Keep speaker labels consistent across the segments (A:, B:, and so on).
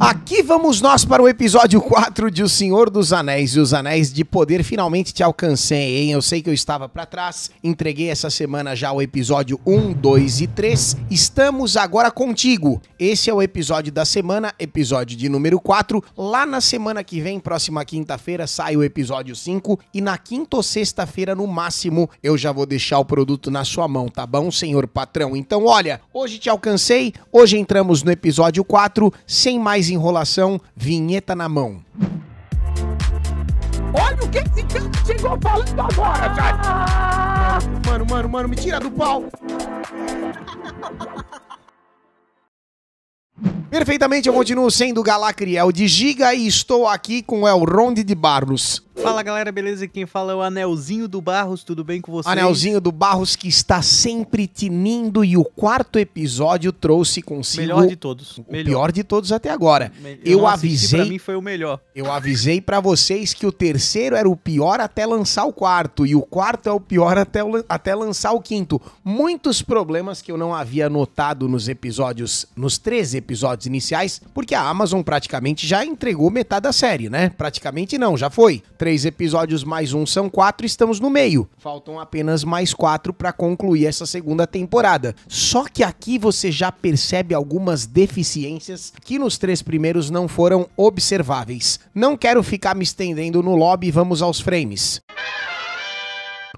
A: Aqui vamos nós para o episódio 4 de O Senhor dos Anéis e os Anéis de Poder. Finalmente te alcancei, hein? Eu sei que eu estava para trás. Entreguei essa semana já o episódio 1, 2 e 3. Estamos agora contigo. Esse é o episódio da semana, episódio de número 4. Lá na semana que vem, próxima quinta-feira, sai o episódio 5 e na quinta ou sexta-feira no máximo eu já vou deixar o produto na sua mão, tá bom, senhor patrão? Então, olha, hoje te alcancei, hoje entramos no episódio 4, sem mais mais enrolação, vinheta na mão. Olha o que esse cara chegou falando agora, Jade! Mano, mano, mano, me tira do pau! Perfeitamente, eu continuo sendo Galacriel é de Giga e estou aqui com o Elrond de Barros. Fala galera, beleza? Quem fala é o Anelzinho do Barros, tudo bem com vocês? Anelzinho do Barros que está sempre tinindo e o quarto episódio trouxe consigo... Melhor de todos. O melhor. pior de todos até agora. Me... Eu, eu avisei... Pra mim foi o melhor. Eu avisei para vocês que o terceiro era o pior até lançar o quarto e o quarto é o pior até, o... até lançar o quinto. Muitos problemas que eu não havia notado nos episódios, nos três episódios iniciais, porque a Amazon praticamente já entregou metade da série, né? Praticamente não, já foi três episódios, mais um são quatro, estamos no meio. Faltam apenas mais quatro para concluir essa segunda temporada. Só que aqui você já percebe algumas deficiências que nos três primeiros não foram observáveis. Não quero ficar me estendendo no lobby, vamos aos frames.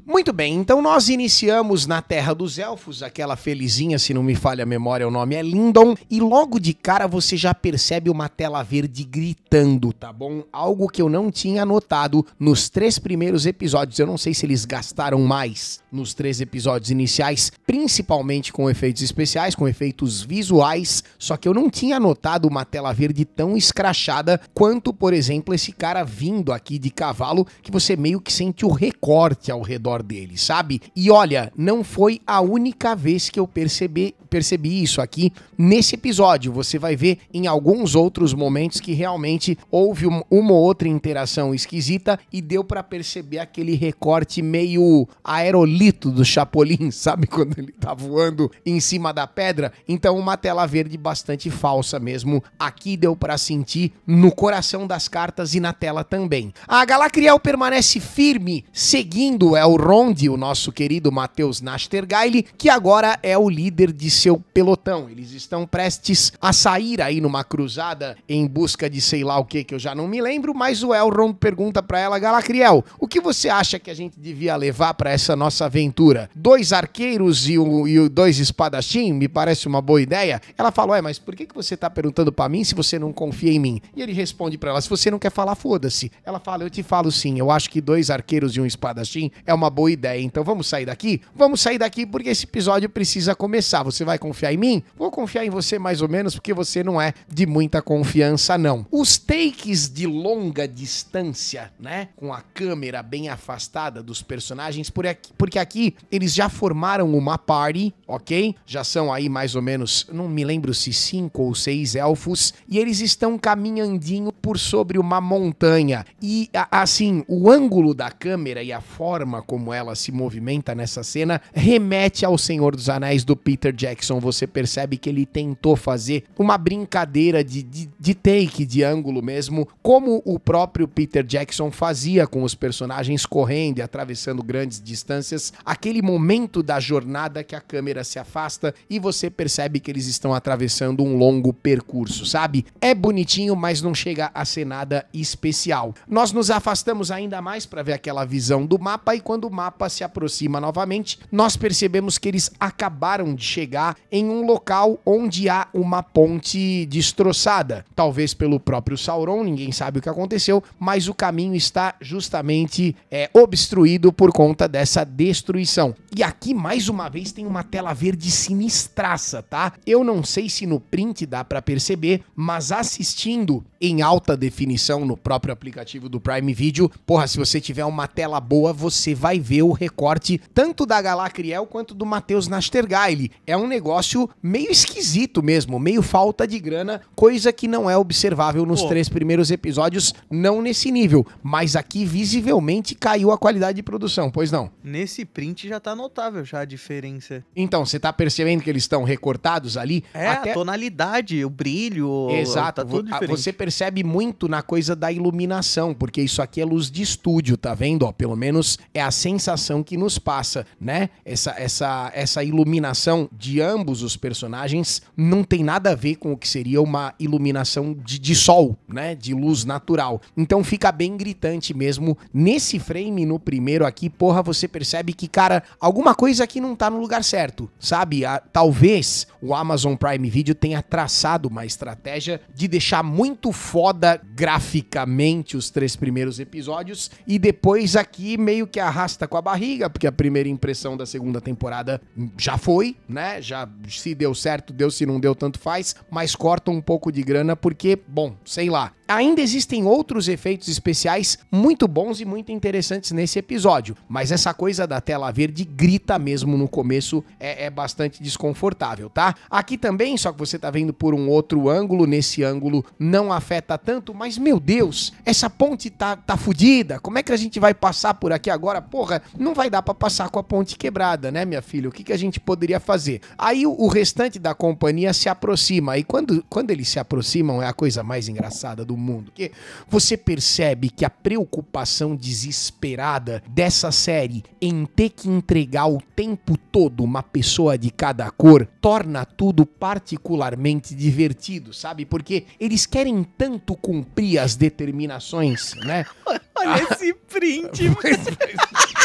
A: Muito bem, então nós iniciamos na Terra dos Elfos, aquela felizinha, se não me falha a memória, o nome é Lindon, e logo de cara você já percebe uma tela verde gritando, tá bom? Algo que eu não tinha notado nos três primeiros episódios, eu não sei se eles gastaram mais nos três episódios iniciais, principalmente com efeitos especiais, com efeitos visuais, só que eu não tinha notado uma tela verde tão escrachada quanto, por exemplo, esse cara vindo aqui de cavalo, que você meio que sente o recorte ao redor redor dele, sabe? E olha, não foi a única vez que eu percebi, percebi isso aqui nesse episódio. Você vai ver em alguns outros momentos que realmente houve uma ou outra interação esquisita e deu para perceber aquele recorte meio aerolito do Chapolin, sabe? Quando ele tá voando em cima da pedra. Então, uma tela verde bastante falsa mesmo. Aqui deu para sentir no coração das cartas e na tela também. A Galacriel permanece firme, seguindo é o Ronde, o nosso querido Matheus Nastergaile, que agora é o líder de seu pelotão. Eles estão prestes a sair aí numa cruzada em busca de sei lá o que que eu já não me lembro, mas o Elrond pergunta para ela, Galacriel, o que você acha que a gente devia levar para essa nossa aventura? Dois arqueiros e, um, e dois espadachim? Me parece uma boa ideia. Ela fala, ué, mas por que, que você tá perguntando para mim se você não confia em mim? E ele responde para ela, se você não quer falar, foda-se. Ela fala, eu te falo sim, eu acho que dois arqueiros e um espadachim é uma uma boa ideia. Então vamos sair daqui? Vamos sair daqui porque esse episódio precisa começar. Você vai confiar em mim? Vou confiar em você mais ou menos porque você não é de muita confiança, não. Os takes de longa distância, né? Com a câmera bem afastada dos personagens, por aqui, porque aqui eles já formaram uma party, ok? Já são aí mais ou menos, não me lembro se cinco ou seis elfos, e eles estão caminhandinho por sobre uma montanha. E assim, o ângulo da câmera e a forma como ela se movimenta nessa cena remete ao Senhor dos Anéis do Peter Jackson. Você percebe que ele tentou fazer uma brincadeira de, de, de take, de ângulo mesmo, como o próprio Peter Jackson fazia com os personagens correndo e atravessando grandes distâncias. Aquele momento da jornada que a câmera se afasta e você percebe que eles estão atravessando um longo percurso, sabe? É bonitinho, mas não chega a ser nada especial. Nós nos afastamos ainda mais para ver aquela visão do mapa e quando quando o mapa se aproxima novamente, nós percebemos que eles acabaram de chegar em um local onde há uma ponte destroçada, talvez pelo próprio Sauron, ninguém sabe o que aconteceu, mas o caminho está justamente é, obstruído por conta dessa destruição. E aqui, mais uma vez, tem uma tela verde sinistraça, tá? Eu não sei se no print dá para perceber, mas assistindo em alta definição no próprio aplicativo do Prime Video, porra, se você tiver uma tela boa, você vai vai ver o recorte tanto da Galacriel quanto do Matheus Nastergaile. É um negócio meio esquisito mesmo, meio falta de grana, coisa que não é observável nos Pô. três primeiros episódios, não nesse nível. Mas aqui visivelmente caiu a qualidade de produção, pois não? Nesse print já tá notável já a diferença. Então, você tá percebendo que eles estão recortados ali? É, Até... a tonalidade, o brilho. Exato, tá tudo diferente. você percebe muito na coisa da iluminação, porque isso aqui é luz de estúdio, tá vendo? Ó, pelo menos é assim sensação que nos passa, né? Essa, essa, essa iluminação de ambos os personagens não tem nada a ver com o que seria uma iluminação de, de sol, né? De luz natural. Então fica bem gritante mesmo. Nesse frame, no primeiro aqui, porra, você percebe que, cara, alguma coisa aqui não tá no lugar certo, sabe? A, talvez o Amazon Prime Video tenha traçado uma estratégia de deixar muito foda graficamente os três primeiros episódios e depois aqui meio que arrastar arrasta com a barriga, porque a primeira impressão da segunda temporada já foi, né? Já se deu certo, deu, se não deu, tanto faz, mas corta um pouco de grana porque, bom, sei lá, Ainda existem outros efeitos especiais muito bons e muito interessantes nesse episódio, mas essa coisa da tela verde grita mesmo no começo, é, é bastante desconfortável, tá? Aqui também, só que você tá vendo por um outro ângulo, nesse ângulo não afeta tanto, mas meu Deus, essa ponte tá, tá fodida, como é que a gente vai passar por aqui agora? Porra, não vai dar para passar com a ponte quebrada, né, minha filha? O que, que a gente poderia fazer? Aí o, o restante da companhia se aproxima, e quando, quando eles se aproximam é a coisa mais engraçada do mundo. Que você percebe que a preocupação desesperada dessa série em ter que entregar o tempo todo uma pessoa de cada cor torna tudo particularmente divertido, sabe? Porque eles querem tanto cumprir as determinações, né? Olha esse print. mas...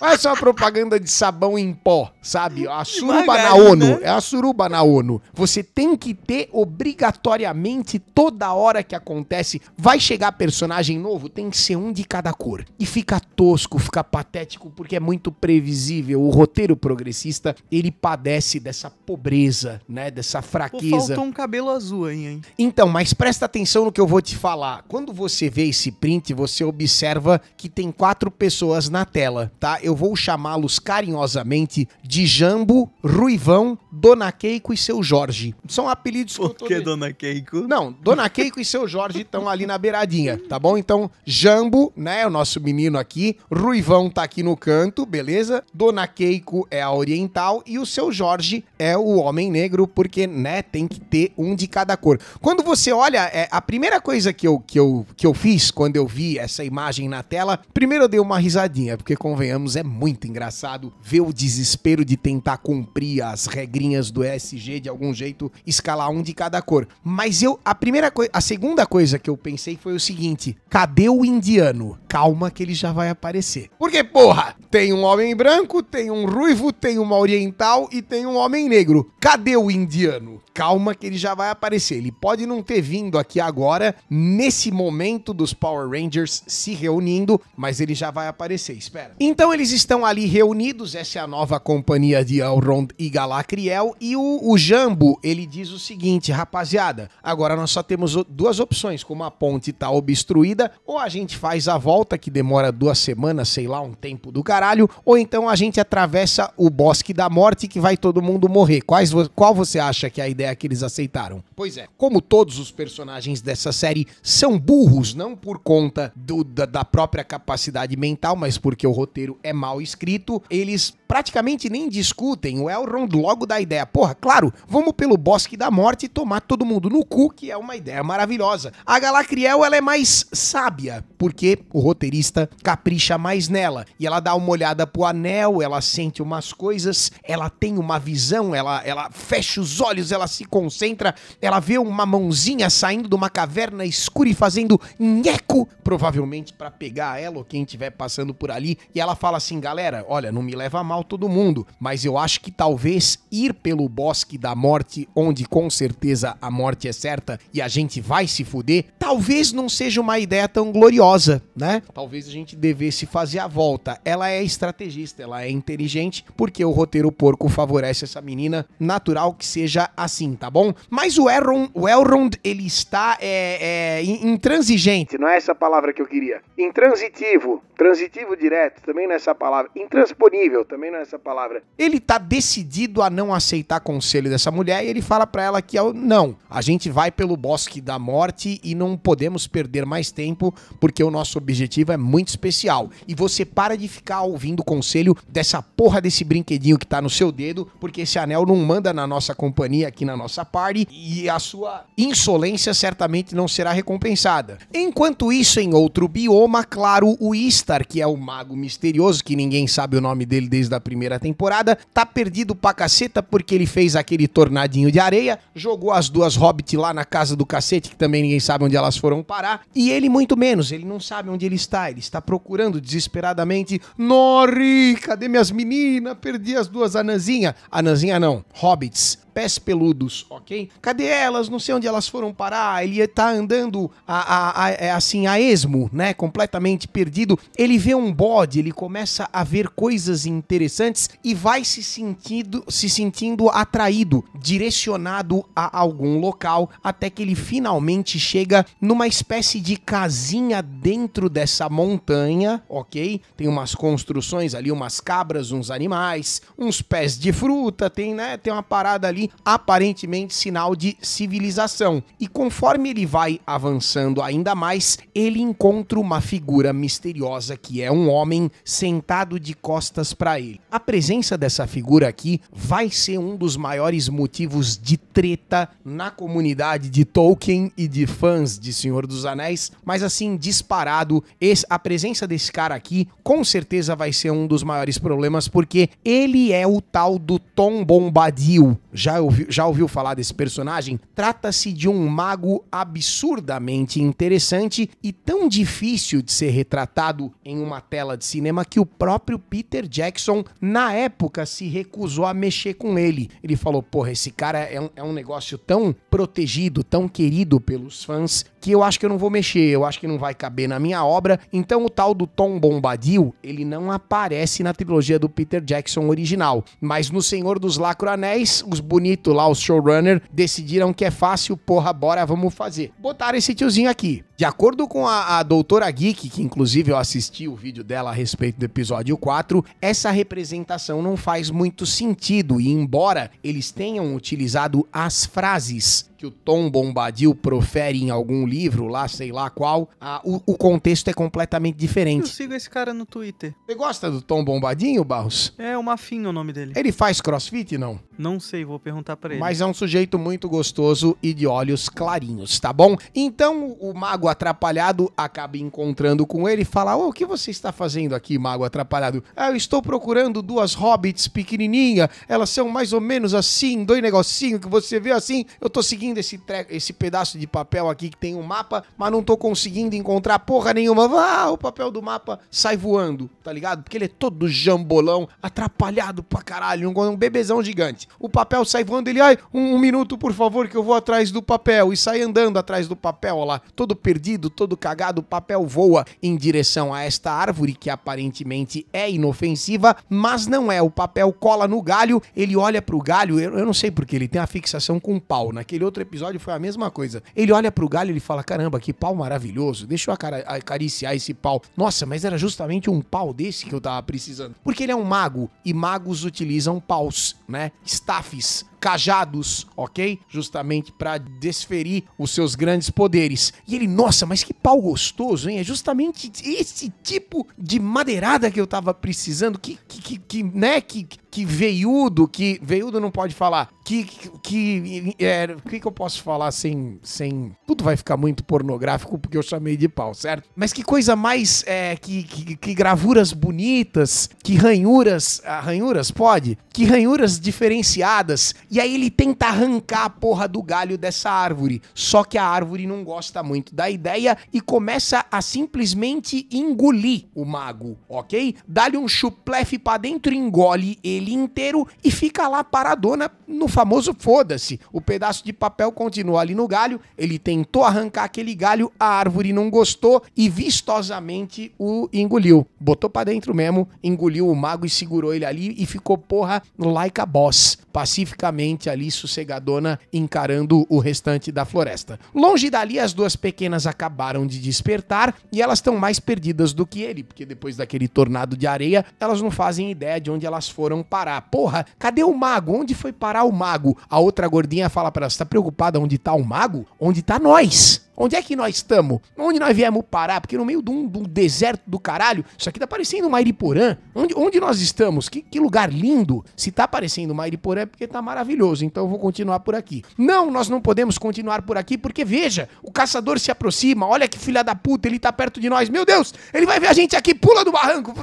A: É só propaganda de sabão em pó, sabe? A suruba Devagar, na ONU. Né? É a suruba na ONU. Você tem que ter obrigatoriamente toda hora que acontece. Vai chegar personagem novo, tem que ser um de cada cor. E fica tosco, fica patético, porque é muito previsível. O roteiro progressista, ele padece dessa pobreza, né? Dessa fraqueza. Pô, faltou um cabelo azul aí, hein? Então, mas presta atenção no que eu vou te falar. Quando você vê esse print, você observa que tem quatro pessoas na tela, tá? eu vou chamá-los carinhosamente de Jambo, Ruivão, Dona Keiko e seu Jorge. São apelidos Por que, que Dona Keiko? Não, Dona Keiko e seu Jorge estão ali na beiradinha, tá bom? Então, Jambo, né, o nosso menino aqui, Ruivão tá aqui no canto, beleza? Dona Keiko é a oriental e o seu Jorge é o homem negro, porque, né, tem que ter um de cada cor. Quando você olha, é, a primeira coisa que eu, que, eu, que eu fiz quando eu vi essa imagem na tela, primeiro eu dei uma risadinha, porque convenhamos, Deus, é muito engraçado ver o desespero de tentar cumprir as regrinhas do ESG de algum jeito, escalar um de cada cor. Mas eu, a primeira coisa, a segunda coisa que eu pensei foi o seguinte: cadê o indiano? Calma que ele já vai aparecer. Porque, porra, tem um homem branco, tem um ruivo, tem uma oriental e tem um homem negro. Cadê o indiano? Calma que ele já vai aparecer. Ele pode não ter vindo aqui agora, nesse momento dos Power Rangers se reunindo, mas ele já vai aparecer. Espera. Então ele eles estão ali reunidos, essa é a nova companhia de Elrond e Galacriel, e o, o Jambo, ele diz o seguinte, rapaziada, agora nós só temos duas opções, como a ponte está obstruída, ou a gente faz a volta, que demora duas semanas, sei lá, um tempo do caralho, ou então a gente atravessa o Bosque da Morte, que vai todo mundo morrer. Quais, qual você acha que é a ideia que eles aceitaram? Pois é, como todos os personagens dessa série são burros, não por conta do, da, da própria capacidade mental, mas porque o roteiro é mal escrito, eles praticamente nem discutem. O Elrond logo dá a ideia, porra, claro, vamos pelo Bosque da Morte e tomar todo mundo no cu, que é uma ideia maravilhosa. A Galacriel, ela é mais sábia, porque o roteirista capricha mais nela. E ela dá uma olhada pro anel, ela sente umas coisas, ela tem uma visão, ela, ela fecha os olhos, ela se concentra, ela vê uma mãozinha saindo de uma caverna escura e fazendo nheco, provavelmente para pegar ela ou quem estiver passando por ali, e ela fala assim, galera, olha, não me leva mal todo mundo, mas eu acho que talvez ir pelo bosque da morte, onde com certeza a morte é certa e a gente vai se fuder, talvez não seja uma ideia tão gloriosa, né? Talvez a gente devesse fazer a volta. Ela é estrategista, ela é inteligente, porque o roteiro porco favorece essa menina, natural que seja assim, tá bom? Mas o Elrond, o Elrond ele está é, é, intransigente. Não é essa palavra que eu queria. Intransitivo. Transitivo direto, também não é essa palavra. Intransponível, também não é essa palavra. Ele tá decidido a não aceitar conselho dessa mulher e ele fala para ela que é não, a gente vai pelo bosque da morte e não podemos perder mais tempo porque o nosso objetivo é muito especial. E você para de ficar ouvindo o conselho dessa porra desse brinquedinho que tá no seu dedo, porque esse anel não manda na nossa companhia aqui na nossa party e a sua insolência certamente não será recompensada. Enquanto isso, em outro bioma, claro, o East Alistar, que é o mago misterioso, que ninguém sabe o nome dele desde a primeira temporada, tá perdido pra caceta porque ele fez aquele tornadinho de areia, jogou as duas hobbit lá na casa do cacete, que também ninguém sabe onde elas foram parar, e ele muito menos, ele não sabe onde ele está, ele está procurando desesperadamente, Nori, cadê minhas meninas? Perdi as duas anãzinhas. Anãzinha não, hobbits pés peludos, ok? Cadê elas? Não sei onde elas foram parar. Ele tá andando a, a, a, é assim a esmo, né? Completamente perdido. Ele vê um bode, ele começa a ver coisas interessantes e vai se sentindo, se sentindo atraído, direcionado a algum local, até que ele finalmente chega numa espécie de casinha dentro dessa montanha, ok? Tem umas construções ali, umas cabras, uns animais, uns pés de fruta, tem, né? Tem uma parada ali aparentemente sinal de civilização. E conforme ele vai avançando ainda mais, ele encontra uma figura misteriosa que é um homem sentado de costas para ele. A presença dessa figura aqui vai ser um dos maiores motivos de treta na comunidade de Tolkien e de fãs de Senhor dos Anéis, mas assim disparado, a presença desse cara aqui com certeza vai ser um dos maiores problemas porque ele é o tal do Tom Bombadil. Já já ouviu, já ouviu falar desse personagem? Trata-se de um mago absurdamente interessante e tão difícil de ser retratado em uma tela de cinema que o próprio Peter Jackson, na época, se recusou a mexer com ele. Ele falou: porra, esse cara é um, é um negócio tão protegido, tão querido pelos fãs, aqui eu acho que eu não vou mexer, eu acho que não vai caber na minha obra. Então o tal do Tom Bombadil, ele não aparece na trilogia do Peter Jackson original. Mas no Senhor dos Lacroanéis, os bonitos lá, os showrunner, decidiram que é fácil, porra, bora, vamos fazer. Botaram esse tiozinho aqui. De acordo com a, a doutora Geek, que inclusive eu assisti o vídeo dela a respeito do episódio 4, essa representação não faz muito sentido. E embora eles tenham utilizado as frases que o Tom Bombadil profere em algum livro lá, sei lá qual, a, o, o, contexto é completamente diferente. Eu sigo esse cara no Twitter. Você gosta do Tom Bombadinho, Barros? É, o Mafinho é o nome dele. Ele faz crossfit, não? Não sei, vou perguntar para ele. Mas é um sujeito muito gostoso e de olhos clarinhos, tá bom? Então o mago atrapalhado acaba encontrando com ele e fala: Ô, oh, o que você está fazendo aqui, mago atrapalhado? Ah, eu estou procurando duas hobbits pequenininha. Elas são mais ou menos assim, dois negocinho que você vê assim. Eu tô seguindo abrindo esse, esse pedaço de papel aqui que tem um mapa, mas não tô conseguindo encontrar porra nenhuma. Ah, o papel do mapa sai voando, tá ligado? Porque ele é todo jambolão, atrapalhado pra caralho, um, um bebezão gigante. O papel sai voando, ele, ai, um, um minuto, por favor, que eu vou atrás do papel. E sai andando atrás do papel, ó lá, todo perdido, todo cagado, o papel voa em direção a esta árvore que aparentemente é inofensiva, mas não é. O papel cola no galho, ele olha pro galho, eu, eu não sei porque ele tem a fixação com pau. Naquele outro episódio foi a mesma coisa. Ele olha pro galho e fala: caramba, que pau maravilhoso, deixa eu acariciar esse pau. Nossa, mas era justamente um pau desse que eu tava precisando. Porque ele é um mago e magos utilizam paus, né? Staffs cajados, ok? Justamente para desferir os seus grandes poderes. E ele, nossa, mas que pau gostoso, hein? É justamente esse tipo de madeirada que eu tava precisando. Que, que, que, que né? Que, que veiudo, que veiudo não pode falar, que que é, que, que eu posso falar sem sem tudo vai ficar muito pornográfico porque eu chamei de pau, certo? Mas que coisa mais é, que, que, que gravuras bonitas, que ranhuras, ah, ranhuras pode, que ranhuras diferenciadas. E aí ele tenta arrancar a porra do galho dessa árvore. Só que a árvore não gosta muito da ideia e começa a simplesmente engolir o mago, ok? Dá-lhe um chuplefe pra dentro, engole ele inteiro e fica lá paradona no famoso foda-se. O pedaço de papel continua ali no galho, ele tentou arrancar aquele galho, a árvore não gostou e vistosamente o engoliu. Botou para dentro mesmo, engoliu o mago e segurou ele ali e ficou, porra, like a boss, pacificamente ali sossegadona encarando o restante da floresta. Longe dali, as duas pequenas acabaram de despertar e elas estão mais perdidas do que ele, porque depois daquele tornado de areia, elas não fazem ideia de onde elas foram parar. Porra, cadê o mago? Onde foi parar o mago? A outra gordinha fala para ela: "Tá preocupada onde tá o mago? Onde tá nós?" Onde é que nós estamos? Onde nós viemos parar? Porque no meio de um, de um deserto do caralho, isso aqui tá parecendo uma Iriporã. Onde, onde nós estamos? Que, que lugar lindo. Se tá parecendo uma Iriporã é porque tá maravilhoso. Então eu vou continuar por aqui. Não, nós não podemos continuar por aqui porque veja, o caçador se aproxima. Olha que filha da puta, ele tá perto de nós. Meu Deus, ele vai ver a gente aqui, pula do barranco.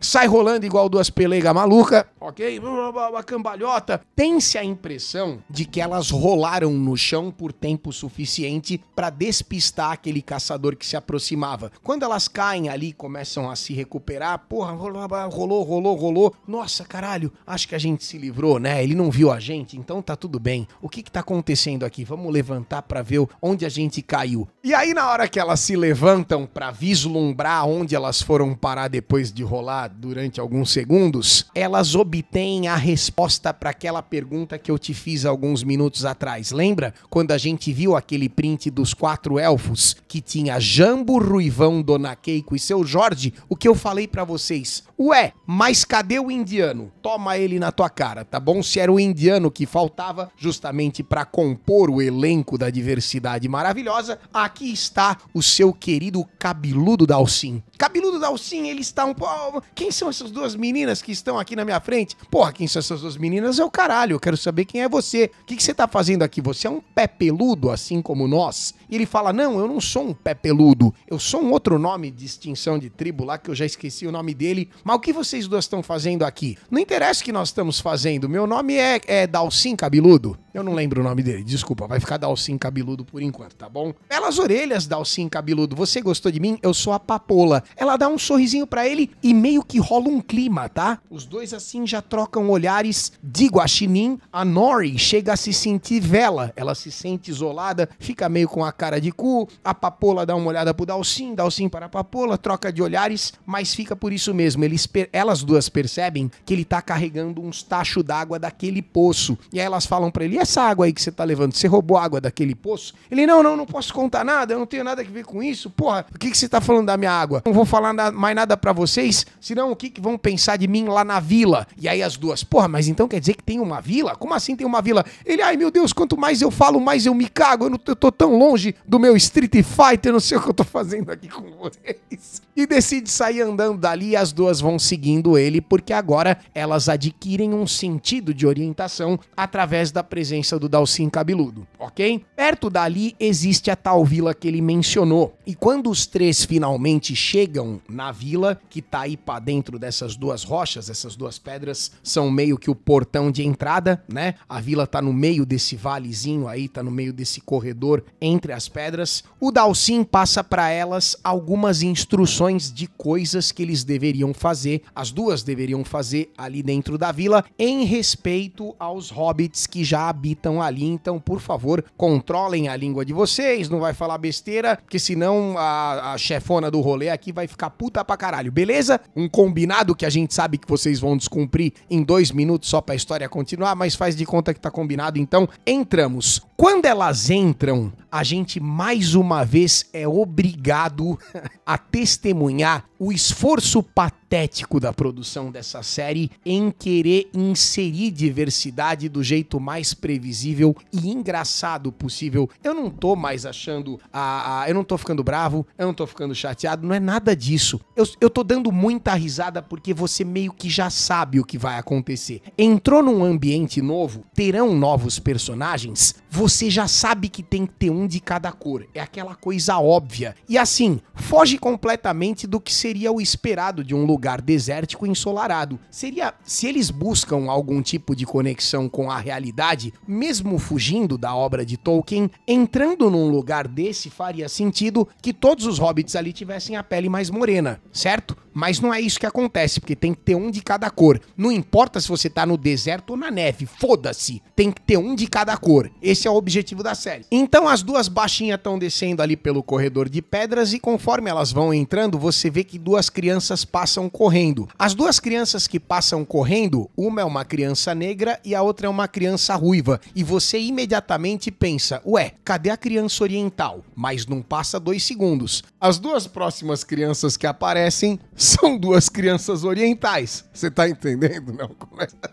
A: Sai rolando igual duas pelegas maluca, ok? Uma cambalhota. Tem-se a impressão de que elas rolaram no chão por tempos suficiente para despistar aquele caçador que se aproximava. Quando elas caem ali, começam a se recuperar, porra, rolou, rolou, rolou. Nossa, caralho, acho que a gente se livrou, né? Ele não viu a gente, então tá tudo bem. O que que tá acontecendo aqui? Vamos levantar para ver onde a gente caiu. E aí na hora que elas se levantam para vislumbrar onde elas foram parar depois de rolar durante alguns segundos, elas obtêm a resposta para aquela pergunta que eu te fiz alguns minutos atrás. Lembra quando a gente viu viu aquele print dos quatro elfos que tinha Jambo, Ruivão, Dona Keiko e seu Jorge, o que eu falei para vocês? Ué, mas cadê o indiano? Toma ele na tua cara, tá bom? Se era o indiano que faltava justamente para compor o elenco da diversidade maravilhosa, aqui está o seu querido cabeludo Dalcin. Cabeludo Dalcin, ele está um pouco. Quem são essas duas meninas que estão aqui na minha frente? Porra, quem são essas duas meninas é o caralho. Eu quero saber quem é você. O que, que você tá fazendo aqui? Você é um pé peludo, assim como nós? E ele fala: Não, eu não sou um pé peludo. Eu sou um outro nome de extinção de tribo lá que eu já esqueci o nome dele. Mas o que vocês duas estão fazendo aqui? Não interessa o que nós estamos fazendo. Meu nome é, é Dalcin Cabeludo. Eu não lembro o nome dele, desculpa. Vai ficar Dalcin Cabeludo por enquanto, tá bom? Belas orelhas, Dalcin Cabeludo. Você gostou de mim? Eu sou a Papola. Ela dá um sorrisinho para ele e meio que rola um clima, tá? Os dois assim já trocam olhares de guaxinim. A Nori chega a se sentir vela. Ela se sente isolada, fica meio com a cara de cu. A Papola dá uma olhada pro Dalcin, Dalcin para a Papola, troca de olhares, mas fica por isso mesmo. Eles eles, elas duas percebem que ele tá carregando uns tachos d'água daquele poço. E aí elas falam para ele: e essa água aí que você tá levando, você roubou água daquele poço? Ele: não, não, não posso contar nada, eu não tenho nada a ver com isso. Porra, o que, que você tá falando da minha água? Não vou falar na, mais nada para vocês, senão o que, que vão pensar de mim lá na vila? E aí as duas: porra, mas então quer dizer que tem uma vila? Como assim tem uma vila? Ele: ai meu Deus, quanto mais eu falo, mais eu me cago, eu, não, eu tô tão longe do meu Street Fighter, não sei o que eu tô fazendo aqui com vocês. E decide sair andando dali e as duas vão estavam seguindo ele, porque agora elas adquirem um sentido de orientação através da presença do Dalcin cabeludo, ok? Perto dali existe a tal vila que ele mencionou. E quando os três finalmente chegam na vila, que tá aí para dentro dessas duas rochas, essas duas pedras são meio que o portão de entrada, né? A vila tá no meio desse valezinho aí, tá no meio desse corredor entre as pedras. O Dalcin passa para elas algumas instruções de coisas que eles deveriam fazer fazer, as duas deveriam fazer ali dentro da vila, em respeito aos hobbits que já habitam ali. Então, por favor, controlem a língua de vocês, não vai falar besteira, porque senão a, a chefona do rolê aqui vai ficar puta pra caralho, beleza? Um combinado que a gente sabe que vocês vão descumprir em dois minutos só pra história continuar, mas faz de conta que tá combinado. Então, entramos. Quando elas entram, a gente mais uma vez é obrigado a testemunhar o esforço patético da produção dessa série em querer inserir diversidade do jeito mais previsível e engraçado possível. Eu não tô mais achando. A, a eu não tô ficando bravo, eu não tô ficando chateado, não é nada disso. Eu, eu tô dando muita risada porque você meio que já sabe o que vai acontecer. Entrou num ambiente novo, terão novos personagens, você você já sabe que tem que ter um de cada cor. É aquela coisa óbvia. E assim, foge completamente do que seria o esperado de um lugar desértico e ensolarado. Seria se eles buscam algum tipo de conexão com a realidade, mesmo fugindo da obra de Tolkien, entrando num lugar desse faria sentido que todos os hobbits ali tivessem a pele mais morena, certo? Mas não é isso que acontece, porque tem que ter um de cada cor. Não importa se você tá no deserto ou na neve, foda-se. Tem que ter um de cada cor. Esse é o objetivo da série. Então as duas baixinhas estão descendo ali pelo corredor de pedras e conforme elas vão entrando, você vê que duas crianças passam correndo. As duas crianças que passam correndo, uma é uma criança negra e a outra é uma criança ruiva. E você imediatamente pensa, ué, cadê a criança oriental? Mas não passa dois segundos. As duas próximas crianças que aparecem são duas crianças orientais. Você tá entendendo? Não.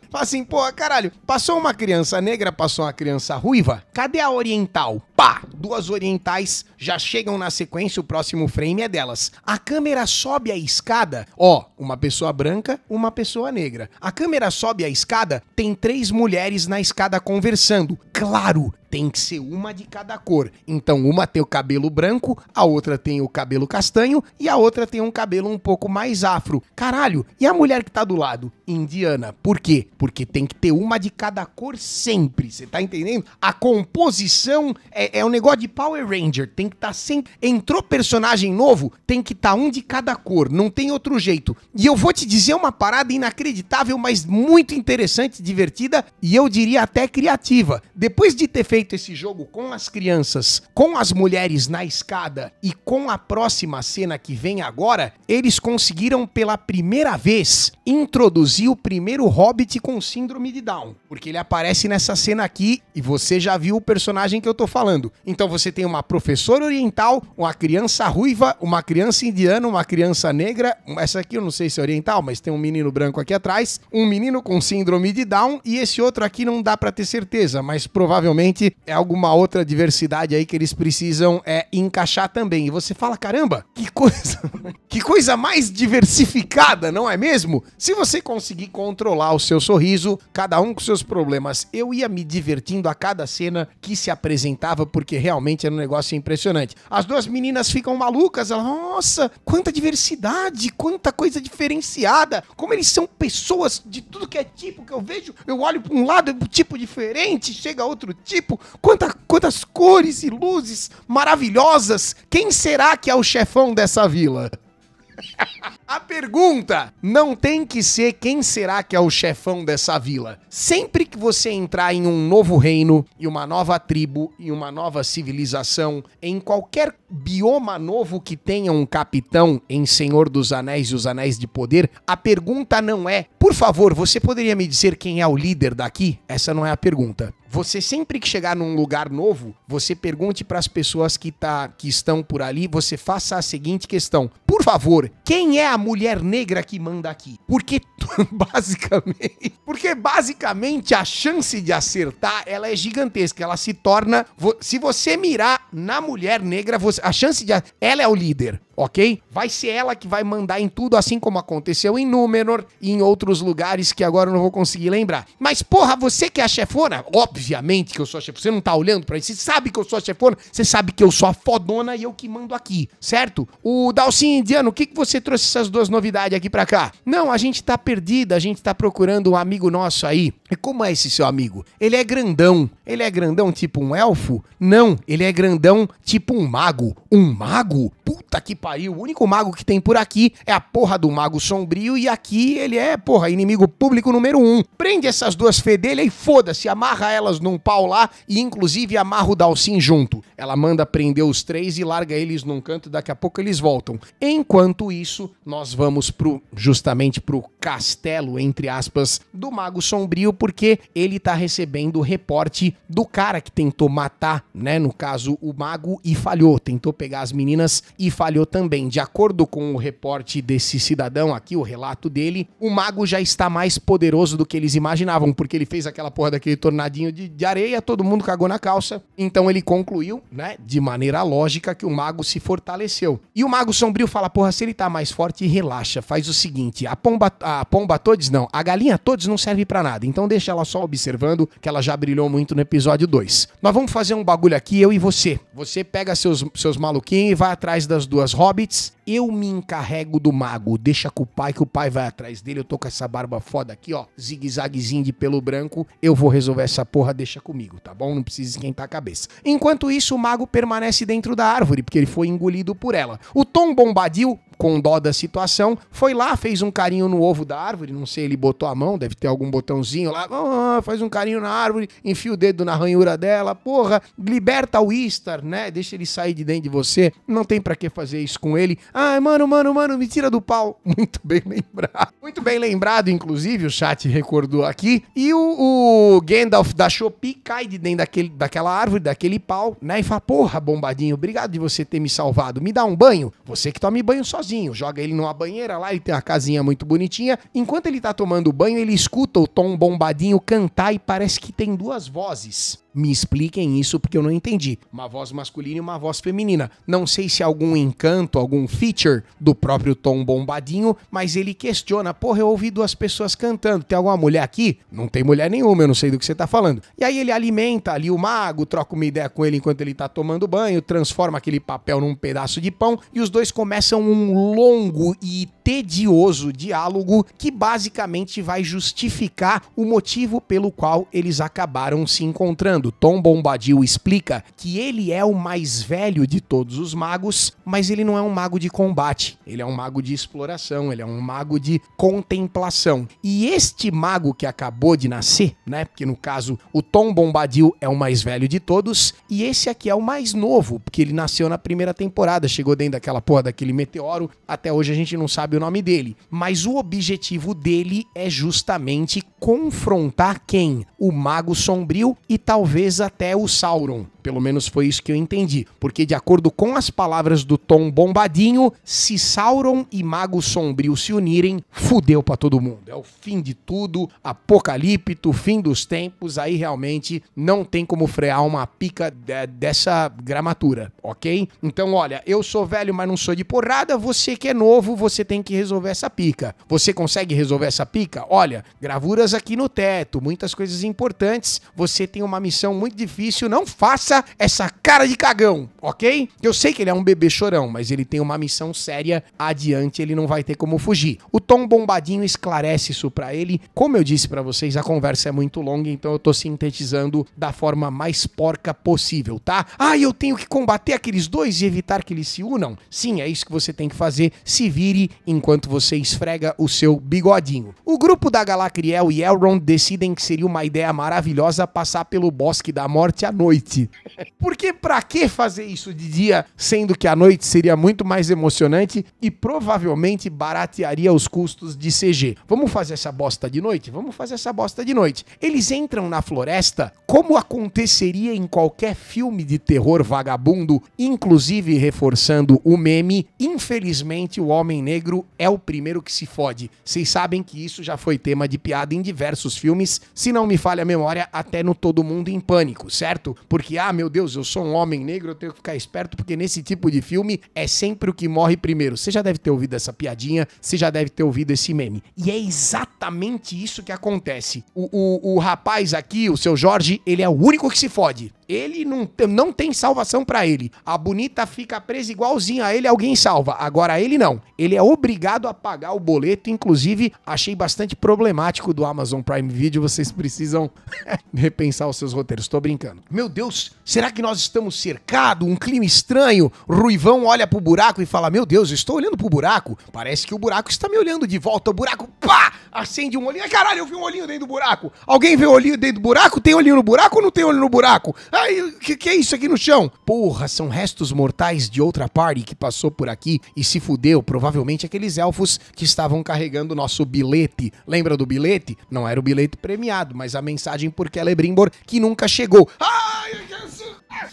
A: Fala assim, pô, caralho, passou uma criança negra, passou uma criança ruiva, cadê a oriental? Pá! Duas orientais já chegam na sequência, o próximo frame é delas. A câmera sobe a escada, ó, uma pessoa branca, uma pessoa negra. A câmera sobe a escada, tem três mulheres na escada conversando. Claro tem que ser uma de cada cor. Então, uma tem o cabelo branco, a outra tem o cabelo castanho e a outra tem um cabelo um pouco mais afro. Caralho, e a mulher que tá do lado? Indiana. Por quê? Porque tem que ter uma de cada cor sempre. Você tá entendendo? A composição é, é um negócio de Power Ranger. Tem que estar tá sempre. Entrou personagem novo, tem que estar tá um de cada cor. Não tem outro jeito. E eu vou te dizer uma parada inacreditável, mas muito interessante, divertida e eu diria até criativa. Depois de ter feito feito esse jogo com as crianças, com as mulheres na escada e com a próxima cena que vem agora, eles conseguiram pela primeira vez introduzir o primeiro hobbit com síndrome de Down, porque ele aparece nessa cena aqui e você já viu o personagem que eu tô falando. Então você tem uma professora oriental, uma criança ruiva, uma criança indiana, uma criança negra, essa aqui eu não sei se é oriental, mas tem um menino branco aqui atrás, um menino com síndrome de Down e esse outro aqui não dá para ter certeza, mas provavelmente é alguma outra diversidade aí que eles precisam é, encaixar também. E você fala, caramba, que coisa, que coisa mais diversificada, não é mesmo? Se você conseguir controlar o seu sorriso, cada um com seus problemas, eu ia me divertindo a cada cena que se apresentava, porque realmente era um negócio impressionante. As duas meninas ficam malucas, elas, nossa, quanta diversidade, quanta coisa diferenciada, como eles são pessoas de tudo que é tipo que eu vejo, eu olho para um lado, é um tipo diferente, chega outro tipo, quanta, quantas cores e luzes maravilhosas. Quem será que é o chefão dessa vila? A pergunta não tem que ser quem será que é o chefão dessa vila. Sempre que você entrar em um novo reino, e uma nova tribo, e uma nova civilização, em qualquer bioma novo que tenha um capitão em Senhor dos Anéis e os Anéis de Poder, a pergunta não é: por favor, você poderia me dizer quem é o líder daqui? Essa não é a pergunta você sempre que chegar num lugar novo, você pergunte para as pessoas que, tá, que estão por ali, você faça a seguinte questão: por favor, quem é a mulher negra que manda aqui? Porque basicamente, porque basicamente a chance de acertar ela é gigantesca, ela se torna, se você mirar na mulher negra, você, a chance de ela é o líder ok? Vai ser ela que vai mandar em tudo, assim como aconteceu em Númenor e em outros lugares que agora eu não vou conseguir lembrar. Mas, porra, você que é a chefona, obviamente que eu sou a chefona, você não tá olhando pra isso, você sabe que eu sou a chefona, você sabe que eu sou a fodona e eu que mando aqui, certo? O Dalcin Indiano, o que, que você trouxe essas duas novidades aqui pra cá? Não, a gente tá perdida, a gente tá procurando um amigo nosso aí. E como é esse seu amigo? Ele é grandão. Ele é grandão tipo um elfo? Não, ele é grandão tipo um mago. Um mago? Puta que pariu pariu. O único mago que tem por aqui é a porra do Mago Sombrio e aqui ele é, porra, inimigo público número um. Prende essas duas fedelhas e foda-se, amarra elas num pau lá e inclusive amarra o Dalsim junto. Ela manda prender os três e larga eles num canto, daqui a pouco eles voltam. Enquanto isso, nós vamos pro justamente pro castelo, entre aspas, do Mago Sombrio, porque ele tá recebendo o reporte do cara que tentou matar, né? No caso, o mago e falhou. Tentou pegar as meninas e falhou também também, de acordo com o reporte desse cidadão aqui, o relato dele, o mago já está mais poderoso do que eles imaginavam, porque ele fez aquela porra daquele tornadinho de, de areia, todo mundo cagou na calça. Então ele concluiu, né, de maneira lógica, que o mago se fortaleceu. E o mago sombrio fala: porra, se ele tá mais forte, relaxa. Faz o seguinte: a pomba, a pomba todos não, a galinha todos não serve para nada. Então deixa ela só observando, que ela já brilhou muito no episódio 2. Nós vamos fazer um bagulho aqui, eu e você. Você pega seus, seus maluquinhos e vai atrás das duas rodas hobbits eu me encarrego do mago. Deixa com o pai que o pai vai atrás dele. Eu tô com essa barba foda aqui, ó. Zigue-zaguezinho de pelo branco. Eu vou resolver essa porra, deixa comigo, tá bom? Não precisa esquentar a cabeça. Enquanto isso, o mago permanece dentro da árvore, porque ele foi engolido por ela. O Tom Bombadil com dó da situação, foi lá, fez um carinho no ovo da árvore, não sei, ele botou a mão, deve ter algum botãozinho lá, ah, faz um carinho na árvore, enfia o dedo na ranhura dela, porra, liberta o Istar, né? Deixa ele sair de dentro de você, não tem para que fazer isso com ele. Ah, mano, mano, mano, me tira do pau. Muito bem lembrado. Muito bem lembrado, inclusive, o chat recordou aqui. E o, o Gandalf da Shopee cai de dentro daquele, daquela árvore, daquele pau, né? E fala, porra, bombadinho, obrigado de você ter me salvado. Me dá um banho? Você que tome banho sozinho. Joga ele numa banheira lá, ele tem uma casinha muito bonitinha. Enquanto ele tá tomando banho, ele escuta o Tom Bombadinho cantar e parece que tem duas vozes. Me expliquem isso porque eu não entendi. Uma voz masculina e uma voz feminina. Não sei se algum encanto, algum filho feature do próprio Tom Bombadinho, mas ele questiona: porra, eu ouvi duas pessoas cantando, tem alguma mulher aqui? Não tem mulher nenhuma, eu não sei do que você tá falando. E aí ele alimenta ali o mago, troca uma ideia com ele enquanto ele tá tomando banho, transforma aquele papel num pedaço de pão e os dois começam um longo e tedioso diálogo que basicamente vai justificar o motivo pelo qual eles acabaram se encontrando. Tom Bombadil explica que ele é o mais velho de todos os magos, mas ele não é um mago de combate, ele é um mago de exploração, ele é um mago de contemplação. E este mago que acabou de nascer, né? Porque no caso o Tom Bombadil é o mais velho de todos, e esse aqui é o mais novo, porque ele nasceu na primeira temporada, chegou dentro daquela porra daquele meteoro, até hoje a gente não sabe o nome dele. Mas o objetivo dele é justamente confrontar quem? O Mago Sombrio e talvez até o Sauron. Pelo menos foi isso que eu entendi. Porque, de acordo com as palavras do Tom Bombadinho, se Sauron e Mago Sombrio se unirem, fudeu para todo mundo. É o fim de tudo, apocalipto, fim dos tempos. Aí realmente não tem como frear uma pica de, dessa gramatura, ok? Então, olha, eu sou velho, mas não sou de porrada. Você que é novo, você tem que resolver essa pica. Você consegue resolver essa pica? Olha, gravuras aqui no teto, muitas coisas importantes. Você tem uma missão muito difícil. Não faça essa cara de cagão, ok? Eu sei que ele é um bebê chorão, mas ele tem uma missão séria adiante, ele não vai ter como fugir. O Tom Bombadinho esclarece isso para ele. Como eu disse para vocês, a conversa é muito longa, então eu tô sintetizando da forma mais porca possível, tá? Ah, eu tenho que combater aqueles dois e evitar que eles se unam? Sim, é isso que você tem que fazer. Se vire enquanto você esfrega o seu bigodinho. O grupo da Galacriel e Elrond decidem que seria uma ideia maravilhosa passar pelo Bosque da Morte à noite. Porque pra que fazer isso de dia, sendo que a noite seria muito mais emocionante e provavelmente baratearia os custos de CG? Vamos fazer essa bosta de noite? Vamos fazer essa bosta de noite. Eles entram na floresta como aconteceria em qualquer filme de terror vagabundo, inclusive reforçando o meme. Infelizmente, o homem negro é o primeiro que se fode. Vocês sabem que isso já foi tema de piada em diversos filmes, se não me falha a memória, até no Todo Mundo em Pânico, certo? Porque, ah, ah, meu Deus, eu sou um homem negro, eu tenho que ficar esperto, porque nesse tipo de filme é sempre o que morre primeiro. Você já deve ter ouvido essa piadinha, você já deve ter ouvido esse meme. E é exatamente isso que acontece. O, o, o rapaz aqui, o seu Jorge, ele é o único que se fode. Ele não, tem, não tem salvação para ele. A bonita fica presa igualzinha a ele, alguém salva. Agora ele não. Ele é obrigado a pagar o boleto. Inclusive, achei bastante problemático do Amazon Prime Video. Vocês precisam repensar os seus roteiros. Tô brincando. Meu Deus, será que nós estamos cercados? Um clima estranho? Ruivão olha pro buraco e fala: Meu Deus, estou olhando pro buraco. Parece que o buraco está me olhando de volta. O buraco, pá! Acende um olhinho. Ai, caralho, eu vi um olhinho dentro do buraco. Alguém vê um olhinho dentro do buraco? Tem olhinho no buraco ou não tem olho no buraco? Ah, Ai, o que, que é isso aqui no chão? Porra, são restos mortais de outra party que passou por aqui e se fudeu. Provavelmente aqueles elfos que estavam carregando o nosso bilhete. Lembra do bilhete? Não era o bilhete premiado, mas a mensagem por Celebrimbor que nunca chegou. Ai, Jesus!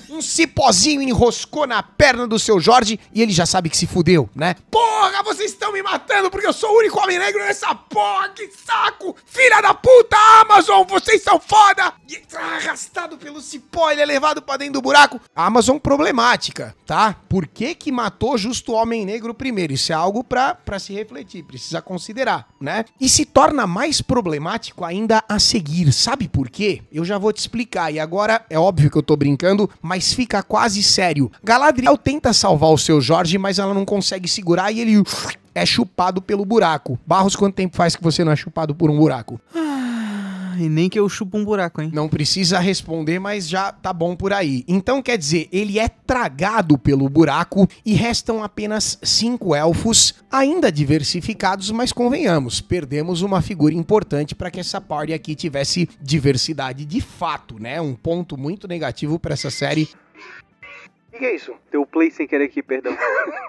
A: Um cipozinho enroscou na perna do seu Jorge e ele já sabe que se fudeu, né? Porra, vocês estão me matando porque eu sou o único homem negro nessa porra, que saco! Filha da puta, Amazon, vocês são foda! E, arrastado pelo cipó ele é levado para dentro do buraco. A Amazon problemática, tá? Por que que matou justo o homem negro primeiro? Isso é algo para se refletir, precisa considerar, né? E se torna mais problemático ainda a seguir. Sabe por quê? Eu já vou te explicar. E agora é óbvio que eu tô brincando, mas fica quase sério. Galadriel tenta salvar o seu Jorge, mas ela não consegue segurar e ele é chupado pelo buraco. Barros, quanto tempo faz que você não é chupado por um buraco? Ah, e nem que eu chupo um buraco, hein? Não precisa responder, mas já tá bom por aí. Então quer dizer, ele é tragado pelo buraco e restam apenas cinco elfos, ainda diversificados, mas convenhamos, perdemos uma figura importante para que essa party aqui tivesse diversidade de fato, né? Um ponto muito negativo para essa série. O que é isso? Deu play sem querer aqui, perdão.